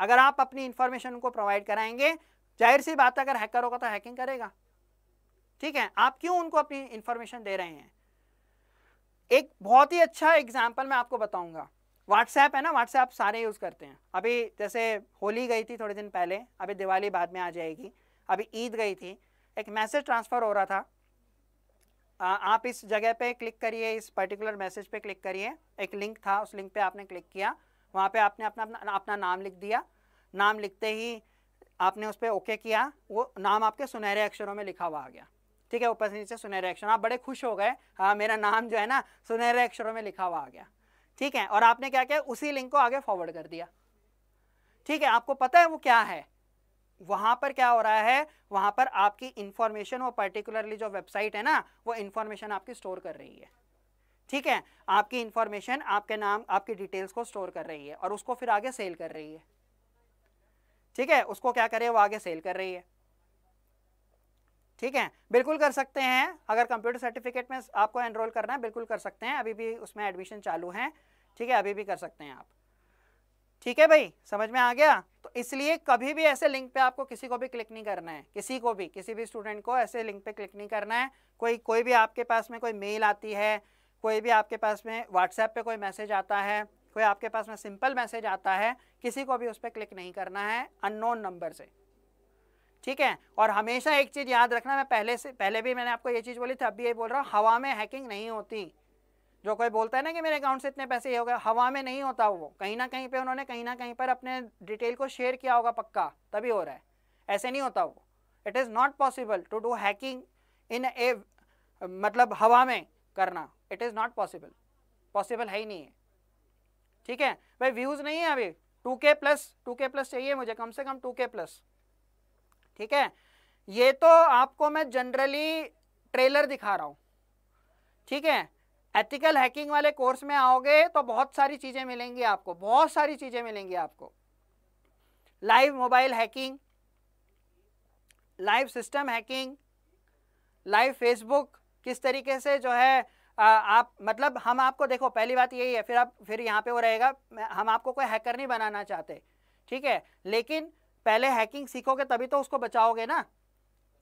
Speaker 1: अगर आप अपनी इन्फॉर्मेशन उनको प्रोवाइड कराएंगे जाहिर सी बात अगर हैकर होगा तो हैकिंग करेगा ठीक है आप क्यों उनको अपनी इन्फॉर्मेशन दे रहे हैं एक बहुत ही अच्छा एग्जाम्पल मैं आपको बताऊंगा व्हाट्सएप है ना व्हाट्सएप सारे यूज़ करते हैं अभी जैसे होली गई थी थोड़े दिन पहले अभी दिवाली बाद में आ जाएगी अभी ईद गई थी एक मैसेज ट्रांसफ़र हो रहा था आ, आप इस जगह पे क्लिक करिए इस पर्टिकुलर मैसेज पे क्लिक करिए एक लिंक था उस लिंक पे आपने क्लिक किया वहाँ पे आपने अपना अपना अपना नाम लिख दिया नाम लिखते ही आपने उस पर ओके किया वो नाम आपके सुनहरे अक्षरों में लिखा हुआ आ गया ठीक है ऊपर से नीचे सुनहरे अक्षरों आप बड़े खुश हो गए हाँ मेरा नाम जो है ना सुनहरे अक्षरों में लिखा हुआ आ गया ठीक है और आपने क्या किया उसी लिंक को आगे फॉरवर्ड कर दिया ठीक है आपको पता है वो क्या है वहां पर क्या हो रहा है वहां पर आपकी इंफॉर्मेशन वो पर्टिकुलरली जो वेबसाइट है ना वो इंफॉर्मेशन आपकी स्टोर कर रही है ठीक है आपकी इंफॉर्मेशन आपके नाम आपकी डिटेल्स को स्टोर कर रही है और उसको फिर आगे सेल कर रही है ठीक है उसको क्या करे वो आगे सेल कर रही है ठीक है बिल्कुल कर सकते हैं अगर कंप्यूटर सर्टिफिकेट में आपको एनरोल करना है बिल्कुल कर सकते हैं अभी भी उसमें एडमिशन चालू है ठीक है अभी भी कर सकते हैं आप ठीक है भाई समझ में आ गया तो इसलिए कभी भी ऐसे लिंक पे आपको किसी को भी क्लिक नहीं करना है किसी को भी किसी भी स्टूडेंट को ऐसे लिंक पे क्लिक नहीं करना है कोई कोई भी आपके पास में कोई मेल आती है कोई भी आपके पास में व्हाट्सएप पे कोई मैसेज आता है कोई आपके पास में सिंपल मैसेज आता है किसी को भी उस पर क्लिक नहीं करना है अननोन नंबर से ठीक है और हमेशा एक चीज़ याद रखना मैं पहले से पहले भी मैंने आपको ये चीज़ बोली थी अब भी ये बोल रहा हूँ हवा में हैकिंग नहीं होती जो कोई बोलता है ना कि मेरे अकाउंट से इतने पैसे ये हो गए हवा में नहीं होता वो कहीं ना कहीं पे उन्होंने कहीं ना कहीं पर अपने डिटेल को शेयर किया होगा पक्का तभी हो रहा है ऐसे नहीं होता वो it is not possible to do hacking in a मतलब हवा में करना it is not possible possible है ही नहीं है ठीक है भाई व्यूज़ नहीं है अभी टू के प्लस टू के प्लस चाहिए मुझे कम से कम टू के प्लस ठीक है ये तो आपको मैं जनरली ट्रेलर दिखा रहा हूँ ठीक है एथिकल हैकिंग वाले कोर्स में आओगे तो बहुत सारी चीज़ें मिलेंगी आपको बहुत सारी चीज़ें मिलेंगी आपको live mobile hacking live system hacking live Facebook किस तरीके से जो है आ, आप मतलब हम आपको देखो पहली बात यही है फिर आप फिर यहाँ पे वो रहेगा हम आपको कोई हैकर नहीं बनाना चाहते ठीक है लेकिन पहले हैकिंग सीखोगे तभी तो उसको बचाओगे ना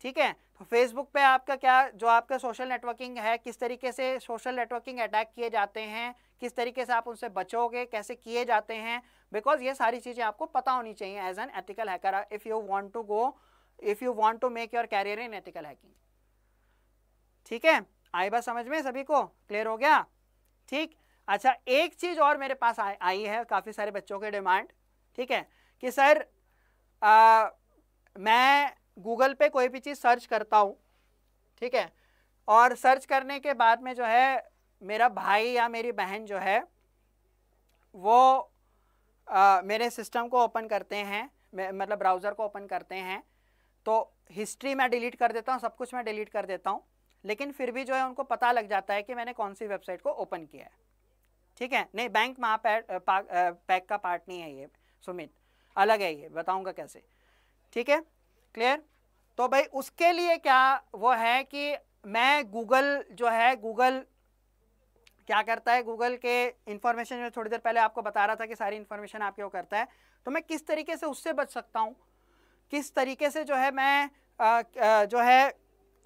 Speaker 1: ठीक है तो फेसबुक पे आपका क्या जो आपका सोशल नेटवर्किंग है किस तरीके से सोशल नेटवर्किंग अटैक किए जाते हैं किस तरीके से आप उनसे बचोगे कैसे किए जाते हैं बिकॉज ये सारी चीज़ें आपको पता होनी चाहिए as an ethical hacker if you want to go if you want to make your career in ethical hacking ठीक है आई बात समझ में सभी को क्लियर हो गया ठीक अच्छा एक चीज़ और मेरे पास आ, आई है काफ़ी सारे बच्चों के डिमांड ठीक है कि सर मैं गूगल पे कोई भी चीज़ सर्च करता हूँ ठीक है और सर्च करने के बाद में जो है मेरा भाई या मेरी बहन जो है वो आ, मेरे सिस्टम को ओपन करते हैं मतलब ब्राउज़र को ओपन करते हैं तो हिस्ट्री मैं डिलीट कर देता हूँ सब कुछ मैं डिलीट कर देता हूँ लेकिन फिर भी जो है उनको पता लग जाता है कि मैंने कौन सी वेबसाइट को ओपन किया है ठीक है नहीं बैंक महा पैक का पार्ट नहीं है ये सुमित अलग है ये बताऊंगा कैसे ठीक है क्लियर तो भाई उसके लिए क्या वो है कि मैं गूगल जो है गूगल क्या करता है गूगल के इंफॉर्मेशन में थोड़ी देर पहले आपको बता रहा था कि सारी इन्फॉर्मेशन आपके वो करता है तो मैं किस तरीके से उससे बच सकता हूँ किस तरीके से जो है मैं आ, जो है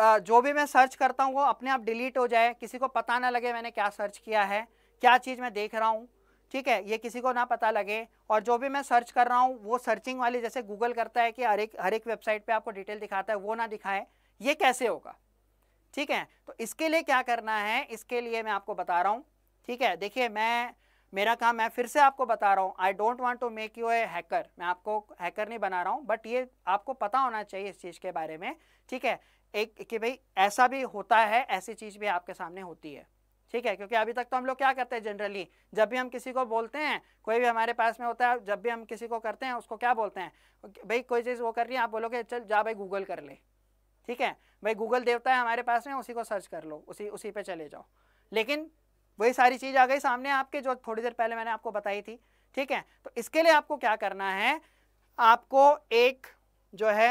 Speaker 1: आ, जो भी मैं सर्च करता हूँ वो अपने आप डिलीट हो जाए किसी को पता ना लगे मैंने क्या सर्च किया है क्या चीज़ मैं देख रहा हूँ ठीक है ये किसी को ना पता लगे और जो भी मैं सर्च कर रहा हूँ वो सर्चिंग वाली जैसे गूगल करता है कि हर एक हर एक वेबसाइट पे आपको डिटेल दिखाता है वो ना दिखाए ये कैसे होगा ठीक है तो इसके लिए क्या करना है इसके लिए मैं आपको बता रहा हूँ ठीक है देखिए मैं मेरा काम मैं फिर से आपको बता रहा हूँ I don't want to make you a hacker मैं आपको हैकर नहीं बना रहा हूँ बट ये आपको पता होना चाहिए इस चीज़ के बारे में ठीक है एक कि भाई ऐसा भी होता है ऐसी चीज़ भी आपके सामने होती है ठीक है क्योंकि अभी तक तो हम लोग क्या करते हैं जनरली जब भी हम किसी को बोलते हैं कोई भी हमारे पास में होता है जब भी हम किसी को करते हैं उसको क्या बोलते हैं भाई कोई चीज़ वो कर रही है आप बोलोगे चल जा भाई गूगल कर ले ठीक है भाई गूगल देवता है हमारे पास में उसी को सर्च कर लो उसी उसी पे चले जाओ लेकिन वही सारी चीज़ आ गई सामने आपके जो थोड़ी देर पहले मैंने आपको बताई थी ठीक है तो इसके लिए आपको क्या करना है आपको एक जो है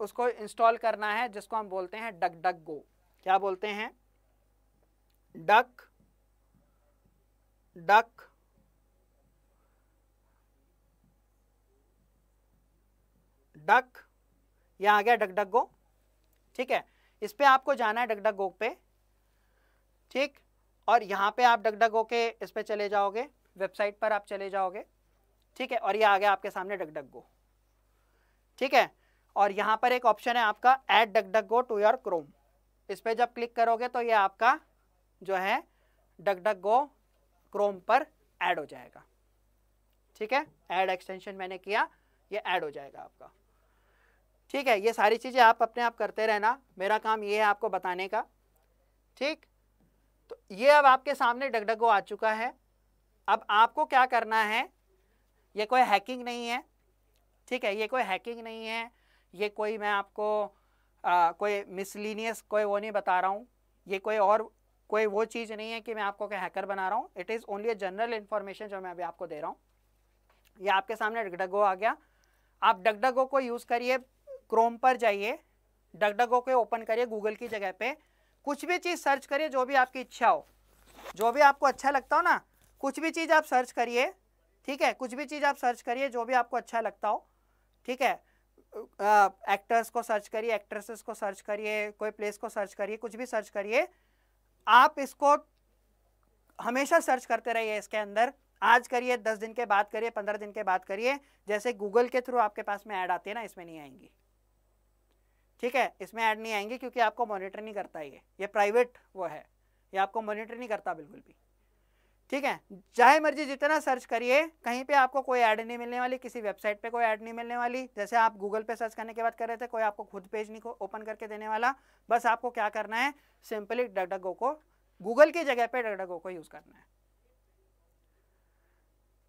Speaker 1: उसको इंस्टॉल करना है जिसको हम बोलते हैं डग डक गो क्या बोलते हैं duck duck डक यहां आ गया डक डक गो ठीक है इस पर आपको जाना है डक डक गो पे ठीक और यहाँ पे आप डक डक गो के इस पर चले जाओगे वेबसाइट पर आप चले जाओगे ठीक है और ये आ गया आपके सामने डक डक गो ठीक है और यहाँ पर एक ऑप्शन है आपका add DuckDuckGo to your Chrome इस पर जब क्लिक करोगे तो ये आपका जो है डकडक गो क्रोम पर ऐड हो जाएगा ठीक है ऐड एक्सटेंशन मैंने किया ये ऐड हो जाएगा आपका ठीक है ये सारी चीज़ें आप अपने आप करते रहना मेरा काम ये है आपको बताने का ठीक तो ये अब आपके सामने गो आ चुका है अब आपको क्या करना है ये कोई हैकिंग नहीं है ठीक है ये कोई हैकिंग नहीं है ये कोई मैं आपको आ, कोई मिसलिनियस कोई वो नहीं बता रहा हूँ ये कोई और कोई वो चीज़ नहीं है कि मैं आपको क्या हैकर बना रहा हूँ it is only general information जो मैं अभी आपको दे रहा हूँ ये आपके सामने डगडगो आ गया आप डगडगो को यूज़ करिए क्रोम पर जाइए डगडगो को ओपन करिए गूगल की जगह पे कुछ भी चीज़ सर्च करिए जो भी आपकी इच्छा हो जो भी आपको अच्छा लगता हो ना कुछ भी चीज़ आप सर्च करिए ठीक है कुछ भी चीज़ आप सर्च करिए जो भी आपको अच्छा लगता हो ठीक है एक्टर्स को सर्च करिए एक्ट्रेसेस को सर्च करिए कोई प्लेस को सर्च करिए कुछ भी सर्च करिए आप इसको हमेशा सर्च करते रहिए इसके अंदर आज करिए दस दिन के बाद करिए पंद्रह दिन के बाद करिए जैसे गूगल के थ्रू आपके पास में ऐड आती है ना इसमें नहीं आएंगी ठीक है इसमें ऐड नहीं आएंगी क्योंकि आपको मॉनिटर नहीं करता ये ये प्राइवेट वो है ये आपको मॉनिटर नहीं करता बिल्कुल भी ठीक है चाहे मर्जी जितना सर्च करिए कहीं पे आपको कोई ऐड नहीं मिलने वाली किसी वेबसाइट पे कोई ऐड नहीं मिलने वाली जैसे आप गूगल पे सर्च करने के बाद कर रहे थे कोई आपको खुद पेज नहीं ओपन करके देने वाला बस आपको क्या करना है सिंपली डगडगो को गूगल की जगह पे डगडगो को यूज़ करना है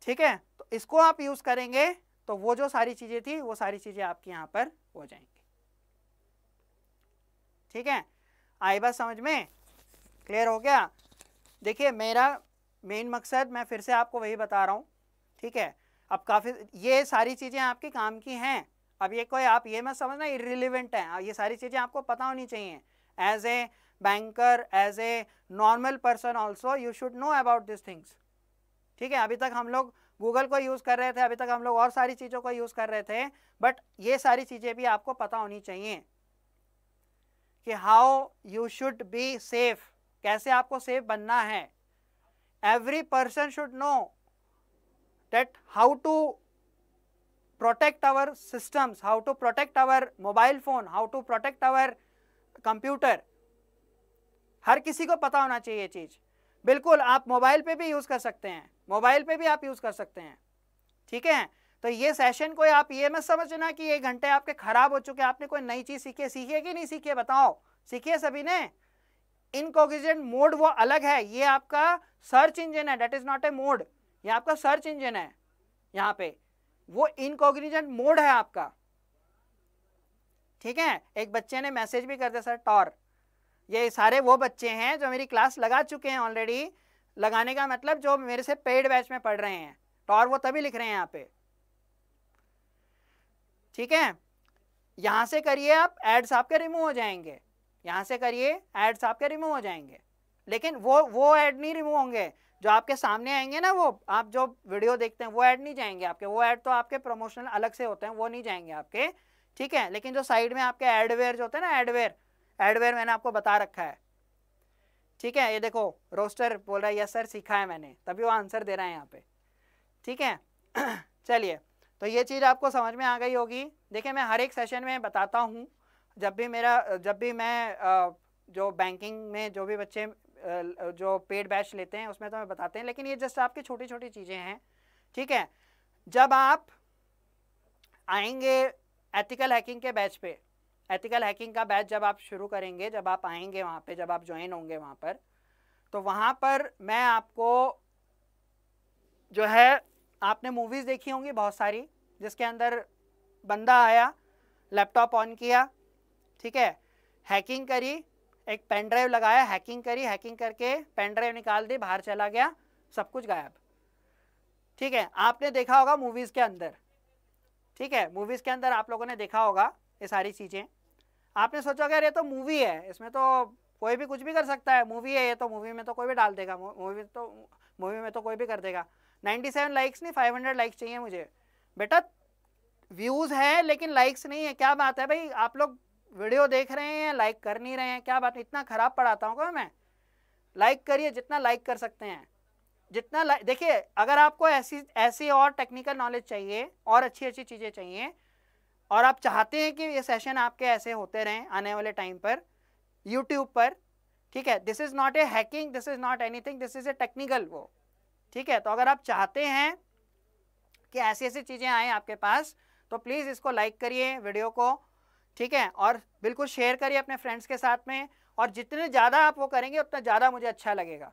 Speaker 1: ठीक है तो इसको आप यूज़ करेंगे तो वो जो सारी चीज़ें थी वो सारी चीज़ें आपकी यहाँ पर हो जाएंगी ठीक है आई बात समझ में क्लियर हो गया देखिए मेरा मेन मकसद मैं फिर से आपको वही बता रहा हूँ ठीक है अब काफ़ी ये सारी चीज़ें आपके काम की हैं अब ये कोई आप ये मत समझना इरिलीवेंट है ये सारी चीज़ें आपको पता होनी चाहिए as a banker as a normal person also you should know about this things ठीक है अभी तक हम लोग गूगल को यूज़ कर रहे थे अभी तक हम लोग और सारी चीज़ों को यूज़ कर रहे थे बट ये सारी चीज़ें भी आपको पता होनी चाहिए कि how you should be safe कैसे आपको सेफ बनना है every person should know that how to protect our systems, how to protect our mobile phone, how to protect our computer. हर किसी को पता होना चाहिए चीज़ बिल्कुल आप मोबाइल पे भी यूज़ कर सकते हैं मोबाइल पे भी आप यूज़ कर सकते हैं ठीक है तो ये सेशन कोई आप ये मत समझना कि ये घंटे आपके ख़राब हो चुके हैं आपने कोई नई चीज़ सीखी सीखी कि नहीं सीखी बताओ सीखिए सभी ने इनकॉग्निजेंट मोड वो अलग है ये आपका सर्च इंजन है that is not a mode ये आपका सर्च इंजन है यहाँ पे वो इनकॉग्निजेंट मोड है आपका ठीक है एक बच्चे ने मैसेज भी कर दिया सर टॉर ये सारे वो बच्चे हैं जो मेरी क्लास लगा चुके हैं ऑलरेडी लगाने का मतलब जो मेरे से पेड बैच में पढ़ रहे हैं टॉर वो तभी लिख रहे हैं यहाँ पे ठीक है यहां से करिए आप एड्स आपके रिमूव हो जाएंगे यहाँ से करिए एड्स आपके रिमूव हो जाएंगे लेकिन वो वो ऐड नहीं रिमूव होंगे जो आपके सामने आएंगे ना वो आप जो वीडियो देखते हैं वो ऐड नहीं जाएंगे आपके वो ऐड तो आपके प्रमोशनल अलग से होते हैं वो नहीं जाएंगे आपके ठीक है लेकिन जो साइड में आपके एडवेयर जो होते हैं ना एडवेयर एडवेयर मैंने आपको बता रखा है ठीक है ये देखो रोस्टर बोल रहा है यस सर सीखा है मैंने तभी वो आंसर दे रहा है यहाँ पे ठीक है चलिए तो ये चीज़ आपको समझ में आ गई होगी देखिए मैं हर एक सेशन में बताता हूँ जब भी मेरा जब भी मैं जो बैंकिंग में जो भी बच्चे जो पेड बैच लेते हैं उसमें तो हमें बताते हैं लेकिन ये जस्ट आपकी छोटी छोटी चीज़ें हैं ठीक है जब आप आएंगे एथिकल हैकिंग के बैच पे एथिकल हैकिंग का बैच जब आप शुरू करेंगे जब आप आएंगे वहाँ पे जब आप ज्वाइन होंगे वहाँ पर तो वहाँ पर मैं आपको जो है आपने मूवीज़ देखी होंगी बहुत सारी जिसके अंदर बंदा आया लैपटॉप ऑन किया ठीक है हैकिंग करी एक पेन ड्राइव लगाया हैकिंग करी हैकिंग करके पेन ड्राइव निकाल दी बाहर चला गया सब कुछ गायब ठीक है आपने देखा होगा मूवीज़ के अंदर ठीक है मूवीज़ के अंदर आप लोगों ने देखा होगा ये सारी चीज़ें आपने सोचा कि अरे तो मूवी है इसमें तो कोई भी कुछ भी कर सकता है मूवी है ये तो मूवी में तो कोई भी डाल देगा मूवी तो मूवी में तो कोई भी कर देगा 97 लाइक्स नहीं 500 लाइक्स चाहिए मुझे बेटा व्यूज़ है लेकिन लाइक्स नहीं है क्या बात है भाई आप लोग वीडियो देख रहे हैं लाइक कर नहीं रहे हैं क्या बात इतना ख़राब पढ़ाता हूँ क्या मैं लाइक करिए जितना लाइक कर सकते हैं जितना देखिए अगर आपको ऐसी ऐसी और टेक्निकल नॉलेज चाहिए और अच्छी अच्छी चीज़ें चाहिए और आप चाहते हैं कि ये सेशन आपके ऐसे होते रहें आने वाले टाइम पर यूट्यूब पर ठीक है this is not a hacking this is not anything this is a technical वो ठीक है तो अगर आप चाहते हैं कि ऐसी ऐसी चीज़ें आएँ आपके पास तो प्लीज़ इसको लाइक करिए वीडियो को ठीक है और बिल्कुल शेयर करिए अपने फ्रेंड्स के साथ में और जितने ज़्यादा आप वो करेंगे उतना ज़्यादा मुझे अच्छा लगेगा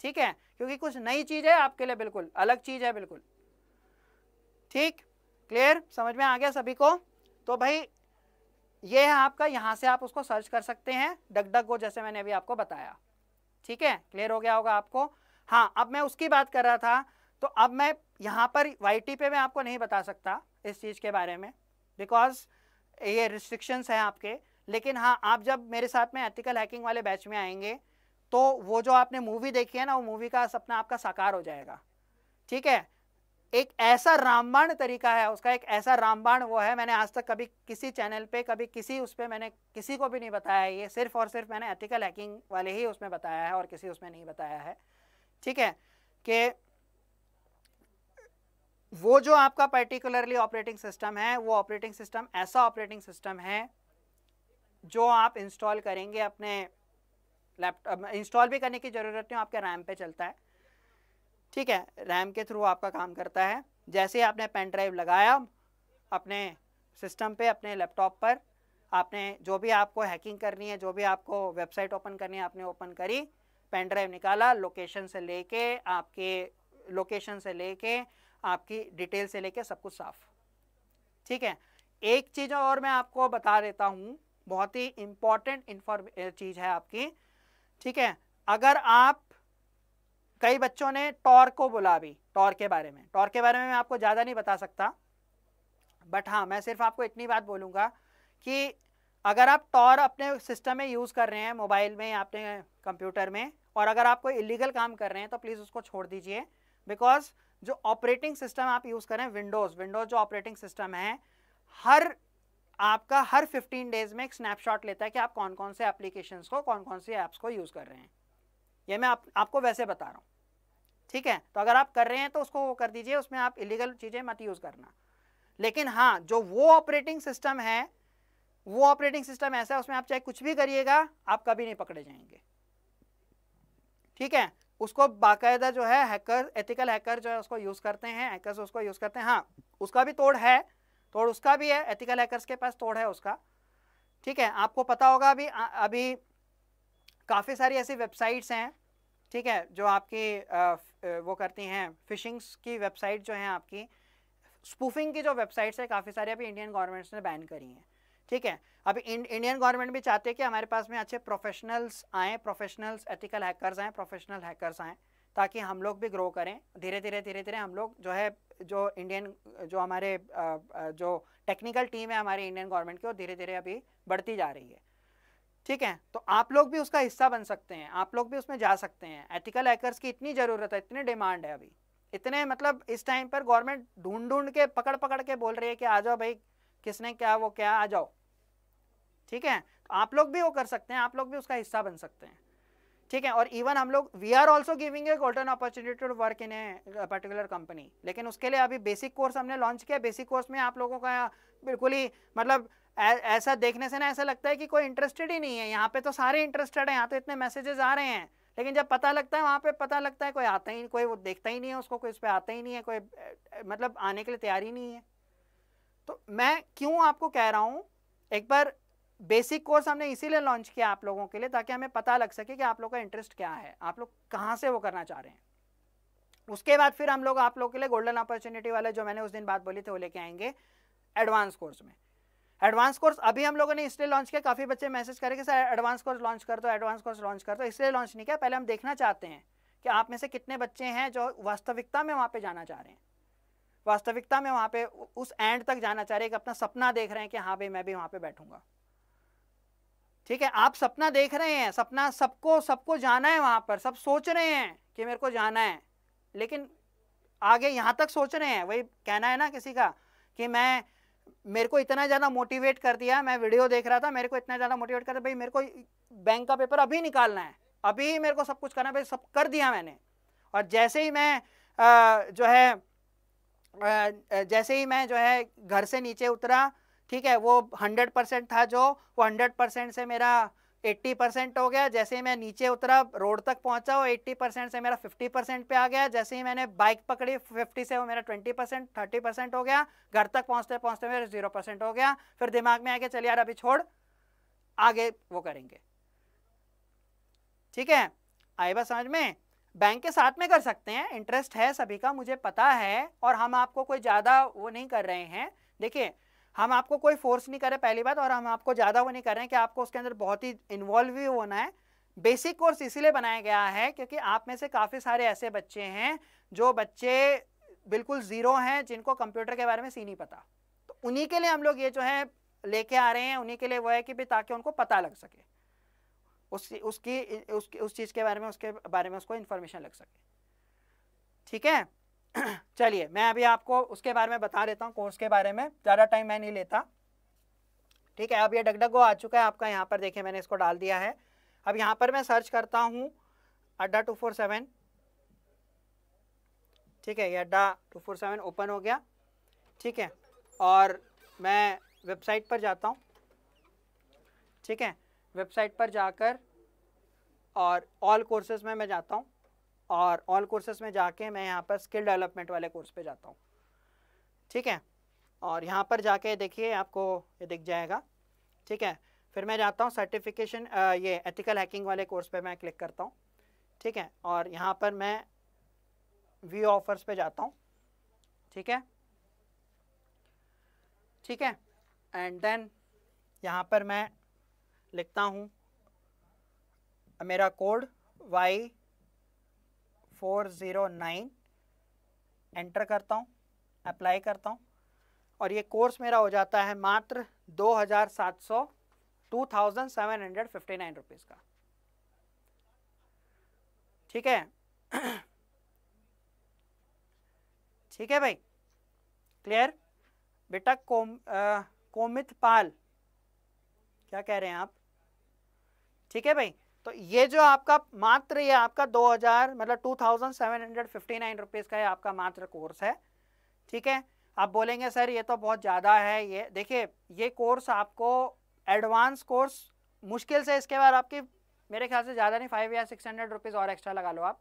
Speaker 1: ठीक है क्योंकि कुछ नई चीज़ है आपके लिए बिल्कुल अलग चीज़ है बिल्कुल ठीक क्लियर समझ में आ गया सभी को तो भाई ये है आपका यहाँ से आप उसको सर्च कर सकते हैं डग डग गो जैसे मैंने अभी आपको बताया ठीक है क्लियर हो गया होगा आपको हाँ अब मैं उसकी बात कर रहा था तो अब मैं यहाँ पर वाई पे मैं आपको नहीं बता सकता इस चीज़ के बारे में बिकॉज ये रिस्ट्रिक्शंस हैं आपके लेकिन हाँ आप जब मेरे साथ में एथिकल हैकिंग वाले बैच में आएंगे तो वो जो आपने मूवी देखी है ना वो मूवी का सपना आपका साकार हो जाएगा ठीक है एक ऐसा रामबाण तरीका है उसका एक ऐसा रामबाण वो है मैंने आज तक कभी किसी चैनल पे कभी किसी उस पर मैंने किसी को भी नहीं बताया है ये सिर्फ और सिर्फ मैंने एथिकल हैकिंग वाले ही उसमें बताया है और किसी उसमें नहीं बताया है ठीक है कि वो जो आपका पर्टिकुलरली ऑपरेटिंग सिस्टम है वो ऑपरेटिंग सिस्टम ऐसा ऑपरेटिंग सिस्टम है जो आप इंस्टॉल करेंगे अपने लैपटॉप इंस्टॉल भी करने की ज़रूरत नहीं आपके रैम पे चलता है ठीक है रैम के थ्रू आपका काम करता है जैसे ही आपने पेन ड्राइव लगाया अपने सिस्टम पे अपने लैपटॉप पर आपने जो भी आपको हैकिंग करनी है जो भी आपको वेबसाइट ओपन करनी है आपने ओपन करी पेन ड्राइव निकाला लोकेशन से लेके आपके लोकेशन से लेके आपकी डिटेल से लेके सब कुछ साफ ठीक है एक चीज़ और मैं आपको बता देता हूँ बहुत ही इम्पॉर्टेंट इन्फॉर्मे चीज़ है आपकी ठीक है अगर आप कई बच्चों ने टॉर को बोला भी टॉर के बारे में टॉर के बारे में मैं आपको ज़्यादा नहीं बता सकता बट हाँ मैं सिर्फ आपको इतनी बात बोलूँगा कि अगर आप टॉर अपने सिस्टम में यूज़ कर रहे हैं मोबाइल में या अपने कंप्यूटर में और अगर आप कोई इलीगल काम कर रहे हैं तो प्लीज़ उसको छोड़ दीजिए बिकॉज जो ऑपरेटिंग सिस्टम आप यूज़ करें विंडोज़ विंडोज़ जो ऑपरेटिंग सिस्टम है हर आपका हर 15 डेज में एक स्नैपशॉट लेता है कि आप कौन कौन से एप्लीकेशंस को कौन कौन से ऐप्स को यूज़ कर रहे हैं ये मैं आप, आपको वैसे बता रहा हूँ ठीक है तो अगर आप कर रहे हैं तो उसको वो कर दीजिए उसमें आप इलीगल चीज़ें मत यूज़ करना लेकिन हाँ जो वो ऑपरेटिंग सिस्टम है वो ऑपरेटिंग सिस्टम ऐसा है उसमें आप चाहे कुछ भी करिएगा आप कभी नहीं पकड़े जाएंगे ठीक है उसको बाकायदा जो है हैकर एथिकल हैकर जो है उसको यूज़ करते हैं हैकर्स उसको यूज़ करते हैं हाँ उसका भी तोड़ है तोड़ उसका भी है एथिकल हैकर्स के पास तोड़ है उसका ठीक है आपको पता होगा अभी अभी काफ़ी सारी ऐसी वेबसाइट्स हैं ठीक है जो आपकी आ, वो करती हैं फिशिंग्स की वेबसाइट जो हैं आपकी स्पूफिंग की जो वेबसाइट्स हैं काफ़ी सारी अभी इंडियन गवर्नमेंट्स ने बैन करी हैं ठीक है अब इंडियन गवर्नमेंट भी चाहते हैं कि हमारे पास में अच्छे प्रोफेशनल्स आएँ प्रोफेशनल्स एथिकल हैकर्स आएँ प्रोफेशनल हैकर्स आएँ ताकि हम लोग भी ग्रो करें धीरे धीरे धीरे धीरे हम लोग जो है जो इंडियन जो हमारे जो टेक्निकल टीम है हमारे इंडियन गवर्नमेंट की वो धीरे धीरे अभी बढ़ती जा रही है ठीक है तो आप लोग भी उसका हिस्सा बन सकते हैं आप लोग भी उसमें जा सकते हैं एथिकल हैकर्स की इतनी ज़रूरत है इतनी डिमांड है अभी इतने मतलब इस टाइम पर गवर्नमेंट ढूंढ ढूंढ के पकड़ पकड़ के बोल रही है कि आ जाओ भाई किसने क्या वो क्या आ जाओ ठीक है तो आप लोग भी वो कर सकते हैं आप लोग भी उसका हिस्सा बन सकते हैं ठीक है और इवन हम लोग we are also giving a golden opportunity to work in a particular company लेकिन उसके लिए अभी बेसिक कोर्स हमने लॉन्च किया बेसिक कोर्स में आप लोगों का बिल्कुल ही मतलब ऐसा देखने से ना ऐसा लगता है कि कोई इंटरेस्टेड ही नहीं है यहाँ पे तो सारे इंटरेस्टेड हैं यहाँ तो इतने मैसेजेस आ रहे हैं लेकिन जब पता लगता है वहाँ पे पता लगता है कोई आता ही कोई वो देखता ही नहीं है उसको कोई उस पर आता ही नहीं है कोई मतलब आने के लिए तैयार ही नहीं है तो मैं क्यों आपको कह रहा हूँ एक बार बेसिक कोर्स हमने इसीलिए लॉन्च किया आप लोगों के लिए ताकि हमें पता लग सके कि आप लोग का इंटरेस्ट क्या है आप लोग कहाँ से वो करना चाह रहे हैं उसके बाद फिर हम लोग आप लोग के लिए गोल्डन अपॉर्चुनिटी वाले जो मैंने उस दिन बात बोली थी वो लेके आएंगे एडवांस कोर्स में एडवांस कोर्स अभी हम लोगों ने इसलिए लॉन्च किया काफ़ी बच्चे मैसेज करें कि सर एडवांस कोर्स लॉन्च कर दो एडवांस कोर्स लॉन्च कर दो इसलिए लॉन्च नहीं किया पहले हम देखना चाहते हैं कि आप में से कितने बच्चे हैं जो वास्तविकता में वहाँ पर जाना चाह रहे हैं वास्तविकता में वहाँ पे उस एंड तक जाना चाह रहे हैं कि अपना सपना देख रहे हैं कि हाँ भाई मैं भी वहाँ पे बैठूंगा ठीक है आप सपना देख रहे हैं सपना सबको सबको जाना है वहाँ पर सब सोच रहे हैं कि मेरे को जाना है लेकिन आगे यहाँ तक सोच रहे हैं वही कहना है ना किसी का कि मैं मेरे को इतना ज़्यादा मोटिवेट कर दिया मैं वीडियो देख रहा था मेरे को इतना ज़्यादा मोटिवेट कर दिया भाई मेरे को बैंक का पेपर अभी निकालना है अभी मेरे को सब कुछ करना है भाई सब कर दिया मैंने और जैसे ही मैं जो है जैसे ही मैं जो है घर से नीचे उतरा ठीक है वो हंड्रेड परसेंट था जो वो हंड्रेड परसेंट से मेरा एट्टी परसेंट हो गया जैसे ही मैं नीचे उतरा रोड तक पहुंचा वो एट्टी परसेंट से मेरा फिफ्टी परसेंट पे आ गया जैसे ही मैंने बाइक पकड़ी फिफ्टी से वो मेरा ट्वेंटी परसेंट थर्टी परसेंट हो गया घर तक पहुंचते पहुंचते मेरा जीरो परसेंट हो गया फिर दिमाग में आके गया चल यार अभी छोड़ आगे वो करेंगे ठीक है आई बस समझ में बैंक के साथ में कर सकते हैं इंटरेस्ट है सभी का मुझे पता है और हम आपको कोई ज़्यादा वो नहीं कर रहे हैं देखिए हम आपको कोई फोर्स नहीं करें पहली बात और हम आपको ज़्यादा वो नहीं कर रहे हैं कि आपको उसके अंदर बहुत ही इन्वॉल्व भी होना है बेसिक कोर्स इसीलिए बनाया गया है क्योंकि आप में से काफ़ी सारे ऐसे बच्चे हैं जो बच्चे बिल्कुल ज़ीरो हैं जिनको कंप्यूटर के बारे में सी नहीं पता तो उन्हीं के लिए हम लोग ये जो है लेके आ रहे हैं उन्हीं के लिए वो है कि भाई ताकि उनको पता लग सके उस उसकी उसकी उस चीज़ के बारे में उसके बारे में उसको इन्फॉर्मेशन लग सके ठीक है चलिए मैं अभी आपको उसके बारे में बता देता हूँ कोर्स के बारे में ज़्यादा टाइम मैं नहीं लेता ठीक है अब ये डगडगो आ चुका है आपका यहाँ पर देखिए मैंने इसको डाल दिया है अब यहाँ पर मैं सर्च करता हूँ अड्डा टू फोर सेवन ठीक है ये अड्डा टू फोर सेवन ओपन हो गया ठीक है और मैं वेबसाइट पर जाता हूँ ठीक है वेबसाइट पर जाकर और ऑल कोर्सेज में मैं जाता हूँ और ऑल कोर्सेस में जाके मैं यहाँ पर स्किल डेवलपमेंट वाले कोर्स पे जाता हूँ ठीक है और यहाँ पर जाके देखिए आपको ये दिख जाएगा ठीक है फिर मैं जाता हूँ सर्टिफिकेशन ये एथिकल हैकिंग वाले कोर्स पे मैं क्लिक करता हूँ ठीक है और यहाँ पर मैं व्यू ऑफर्स पे जाता हूँ ठीक है ठीक है एंड देन यहाँ पर मैं लिखता हूँ मेरा code Y four zero nine enter करता हूँ अप्लाई करता हूँ और ये कोर्स मेरा हो जाता है मात्र दो हज़ार सात सौ two thousand seven hundred fifty nine rupees का ठीक है ठीक है भाई क्लियर बेटा कोम आ, कोमित पाल क्या कह रहे हैं आप ठीक है भाई तो ये जो आपका मात्र ये आपका 2000 मतलब 2759 रुपीस का ये आपका मात्र कोर्स है ठीक है आप बोलेंगे सर ये तो बहुत ज़्यादा है ये देखिए ये कोर्स आपको एडवांस कोर्स मुश्किल से इसके बाद आपकी मेरे ख्याल से ज़्यादा नहीं फाइव या सिक्स हंड्रेड रुपीज़ और एक्स्ट्रा लगा लो आप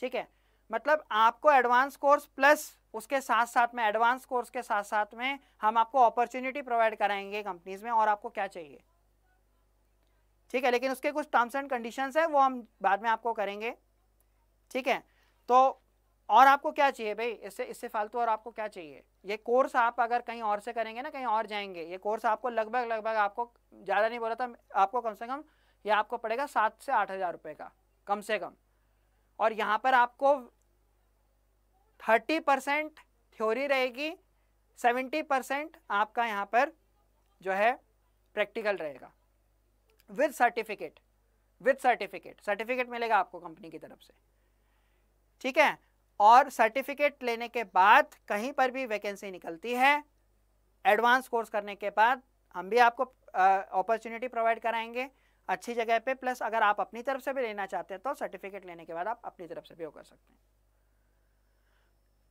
Speaker 1: ठीक है मतलब आपको एडवांस कोर्स प्लस उसके साथ साथ में एडवांस कोर्स के साथ साथ में हम आपको अपॉर्चुनिटी प्रोवाइड कराएंगे कंपनीज़ में और आपको क्या चाहिए ठीक है लेकिन उसके कुछ टर्म्स एंड कंडीशंस है वो हम बाद में आपको करेंगे ठीक है तो और आपको क्या चाहिए भाई इससे इससे फालतू और आपको क्या चाहिए ये कोर्स आप अगर कहीं और से करेंगे ना कहीं और जाएंगे ये कोर्स आपको लगभग लगभग आपको ज़्यादा नहीं बोला था आपको कम से कम ये आपको पड़ेगा सात से आठ हज़ार रुपये का कम से कम और यहाँ पर आपको थर्टी परसेंट थ्योरी रहेगी सेवेंटी परसेंट आपका यहाँ पर जो है प्रैक्टिकल रहेगा with certificate with certificate certificate मिलेगा आपको कंपनी की तरफ से ठीक है और सर्टिफिकेट लेने के बाद कहीं पर भी वैकेंसी निकलती है एडवांस कोर्स करने के बाद हम भी आपको अपॉर्चुनिटी प्रोवाइड कराएंगे अच्छी जगह पे प्लस अगर आप अपनी तरफ से भी लेना चाहते हैं तो सर्टिफिकेट लेने के बाद आप अपनी तरफ से भी वो कर सकते हैं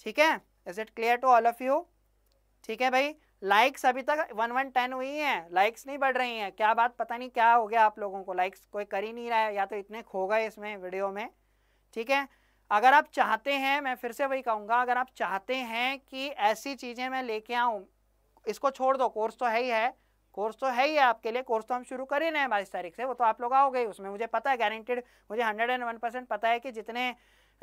Speaker 1: ठीक है is it clear to all of you ठीक है भाई लाइक्स अभी तक वन वन टेन हुई हैं लाइक्स नहीं बढ़ रही हैं क्या बात पता नहीं क्या हो गया आप लोगों को लाइक्स कोई कर ही नहीं रहा है या तो इतने खो गए इसमें वीडियो में ठीक है अगर आप चाहते हैं मैं फिर से वही कहूँगा अगर आप चाहते हैं कि ऐसी चीज़ें मैं लेके आऊँ इसको छोड़ दो कोर्स तो है ही है कोर्स तो है ही है आपके लिए कोर्स तो हम शुरू कर ही रहे हैं बाईस तारीख से वो तो आप लोग आओगे उसमें मुझे पता है गारंटेड मुझे हंड्रेड एंड वन परसेंट पता है कि जितने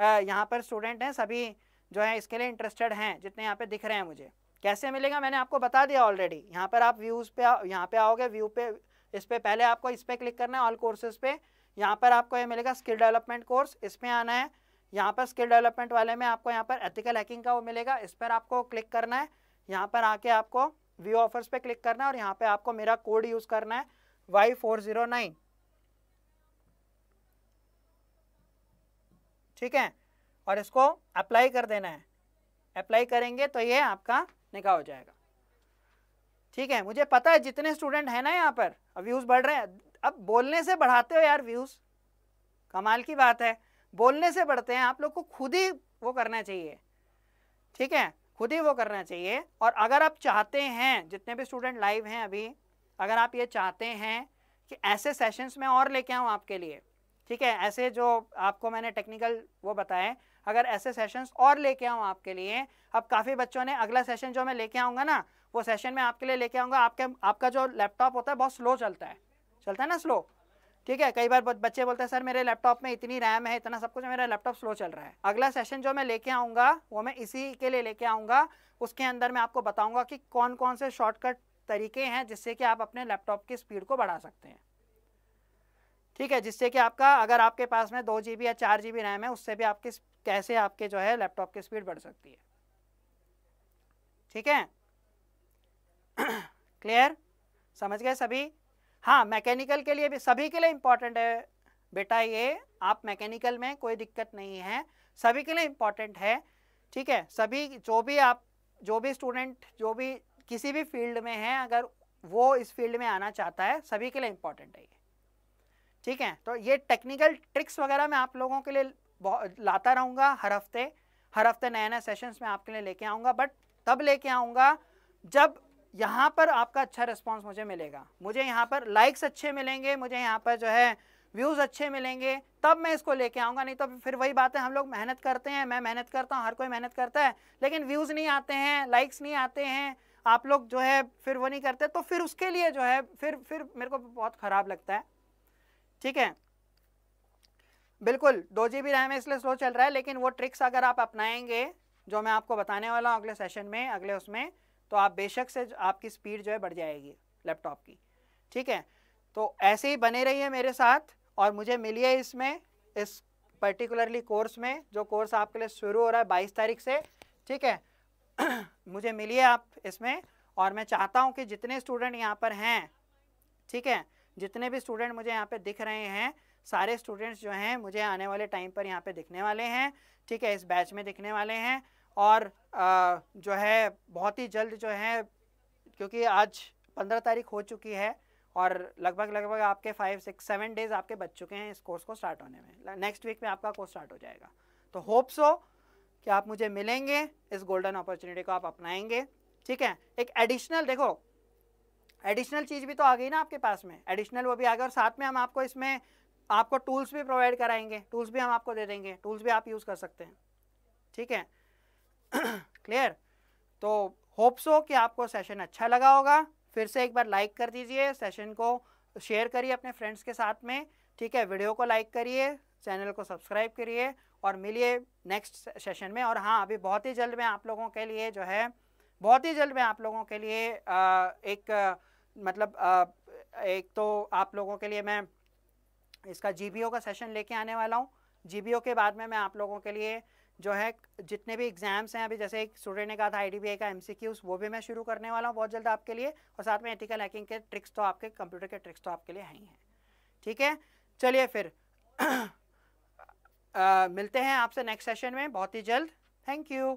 Speaker 1: यहाँ पर स्टूडेंट हैं सभी जो है इसके लिए इंटरेस्टेड हैं जितने यहाँ पे दिख रहे हैं मुझे कैसे मिलेगा मैंने आपको बता दिया ऑलरेडी यहाँ पर आप व्यूज़ पे यहाँ पे आओगे व्यू पे इस पर पहले आपको इस पर क्लिक करना है ऑल कोर्सेज पे यहाँ पर आपको ये मिलेगा स्किल डेवलपमेंट कोर्स इस पर आना है यहाँ पर स्किल डेवलपमेंट वाले में आपको यहाँ पर एथिकल हैकिंग का वो मिलेगा इस पर आपको क्लिक करना है यहाँ पर आके आपको व्यू ऑफर्स पे क्लिक करना है और यहाँ पे आपको मेरा कोड यूज़ करना है वाई फोर जीरो नाइन ठीक है और इसको अप्लाई कर देना है अप्लाई करेंगे तो ये आपका निकाह हो जाएगा ठीक है मुझे पता है जितने स्टूडेंट हैं ना यहाँ पर अब व्यूज़ बढ़ रहे हैं अब बोलने से बढ़ाते हो यार व्यूज़ कमाल की बात है बोलने से बढ़ते हैं आप लोग को खुद ही वो करना चाहिए ठीक है खुद ही वो करना चाहिए और अगर आप चाहते हैं जितने भी स्टूडेंट लाइव हैं अभी अगर आप ये चाहते हैं कि ऐसे सेशंस में और लेके आऊँ आपके लिए ठीक है ऐसे जो आपको मैंने टेक्निकल वो बताए अगर ऐसे सेशंस और लेके आऊँ आपके लिए अब काफ़ी बच्चों ने अगला सेशन जो मैं लेके आऊँगा ना वो सेशन में आपके लिए लेके आऊँगा आपके आपका जो लैपटॉप होता है बहुत स्लो चलता है चलता है ना स्लो ठीक है कई बार बच्चे बोलते हैं सर मेरे लैपटॉप में इतनी रैम है इतना सब कुछ मेरा लैपटॉप स्लो चल रहा है अगला सेशन जो मैं लेके आऊँगा वो मैं इसी के लिए लेके आऊँगा उसके अंदर मैं आपको बताऊँगा कि कौन कौन से शॉर्टकट तरीके हैं जिससे कि आप अपने लैपटॉप की स्पीड को बढ़ा सकते हैं ठीक है जिससे कि आपका अगर आपके पास में दो जी या चार जी रैम है उससे भी आपकी कैसे आपके जो है लैपटॉप की स्पीड बढ़ सकती है ठीक है क्लियर समझ गए सभी हाँ मैकेनिकल के लिए भी सभी के लिए इम्पॉर्टेंट है बेटा ये आप मैकेनिकल में कोई दिक्कत नहीं है सभी के लिए इम्पॉर्टेंट है ठीक है सभी जो भी आप जो भी स्टूडेंट जो भी किसी भी फील्ड में है अगर वो इस फील्ड में आना चाहता है सभी के लिए इम्पॉर्टेंट है ये ठीक है तो ये टेक्निकल ट्रिक्स वगैरह मैं आप लोगों के लिए लाता रहूँगा हर हफ्ते हर हफ्ते नए नए सेशंस में आपके लिए लेके आऊँगा बट तब लेके आऊँगा जब यहाँ पर आपका अच्छा रिस्पॉन्स मुझे मिलेगा मुझे यहाँ पर लाइक्स अच्छे मिलेंगे मुझे यहाँ पर जो है व्यूज़ अच्छे मिलेंगे तब मैं इसको लेके आऊँगा नहीं तो फिर वही बात है हम लोग मेहनत करते हैं मैं मेहनत करता हूँ हर कोई मेहनत करता है लेकिन व्यूज़ नहीं आते हैं लाइक्स नहीं आते हैं आप लोग जो है फिर वो नहीं करते तो फिर उसके लिए जो है फिर फिर मेरे को बहुत ख़राब लगता है ठीक है बिल्कुल दो जी बी रैम है इसलिए स्लो चल रहा है लेकिन वो ट्रिक्स अगर आप अपनाएंगे जो मैं आपको बताने वाला हूँ अगले सेशन में अगले उसमें तो आप बेशक से आपकी स्पीड जो है बढ़ जाएगी लैपटॉप की ठीक है तो ऐसे ही बने रहिए मेरे साथ और मुझे मिलिए इसमें इस पर्टिकुलरली कोर्स में जो कोर्स आपके लिए शुरू हो रहा है बाईस तारीख से ठीक है मुझे मिलिए आप इसमें और मैं चाहता हूँ कि जितने स्टूडेंट यहाँ पर हैं ठीक है जितने भी स्टूडेंट मुझे यहाँ पे दिख रहे हैं सारे स्टूडेंट्स जो हैं मुझे आने वाले टाइम पर यहाँ पे दिखने वाले हैं ठीक है इस बैच में दिखने वाले हैं और आ, जो है बहुत ही जल्द जो है क्योंकि आज पंद्रह तारीख हो चुकी है और लगभग लगभग आपके फाइव सिक्स सेवन डेज आपके बच चुके हैं इस कोर्स को स्टार्ट होने में नेक्स्ट वीक में आपका कोर्स स्टार्ट हो जाएगा तो होप सो कि आप मुझे मिलेंगे इस गोल्डन अपॉर्चुनिटी को आप अपनाएंगे ठीक है एक एडिशनल देखो एडिशनल चीज़ भी तो आ गई ना आपके पास में एडिशनल वो भी आ गया और साथ में हम आपको इसमें आपको टूल्स भी प्रोवाइड कराएंगे टूल्स भी हम आपको दे देंगे टूल्स भी आप यूज़ कर सकते हैं ठीक है क्लियर तो होप सो कि आपको सेशन अच्छा लगा होगा फिर से एक बार लाइक कर दीजिए सेशन को शेयर करिए अपने फ्रेंड्स के साथ में ठीक है वीडियो को लाइक करिए चैनल को सब्सक्राइब करिए और मिलिए नेक्स्ट सेशन में और हाँ अभी बहुत ही जल्द में आप लोगों के लिए जो है बहुत ही जल्द में आप लोगों के लिए आ, एक मतलब आ, एक तो आप लोगों के लिए मैं इसका जी का सेशन लेके आने वाला हूँ जी के बाद में मैं आप लोगों के लिए जो है जितने भी एग्जाम्स हैं अभी जैसे एक स्टूडेंट ने कहा था आई का एम वो भी मैं शुरू करने वाला हूँ बहुत जल्द आपके लिए और साथ में एथिकल हैकिंग के ट्रिक्स तो आपके कंप्यूटर के ट्रिक्स तो आपके लिए हैं ही हैं ठीक है चलिए फिर मिलते हैं आपसे नेक्स्ट सेशन में बहुत ही जल्द थैंक यू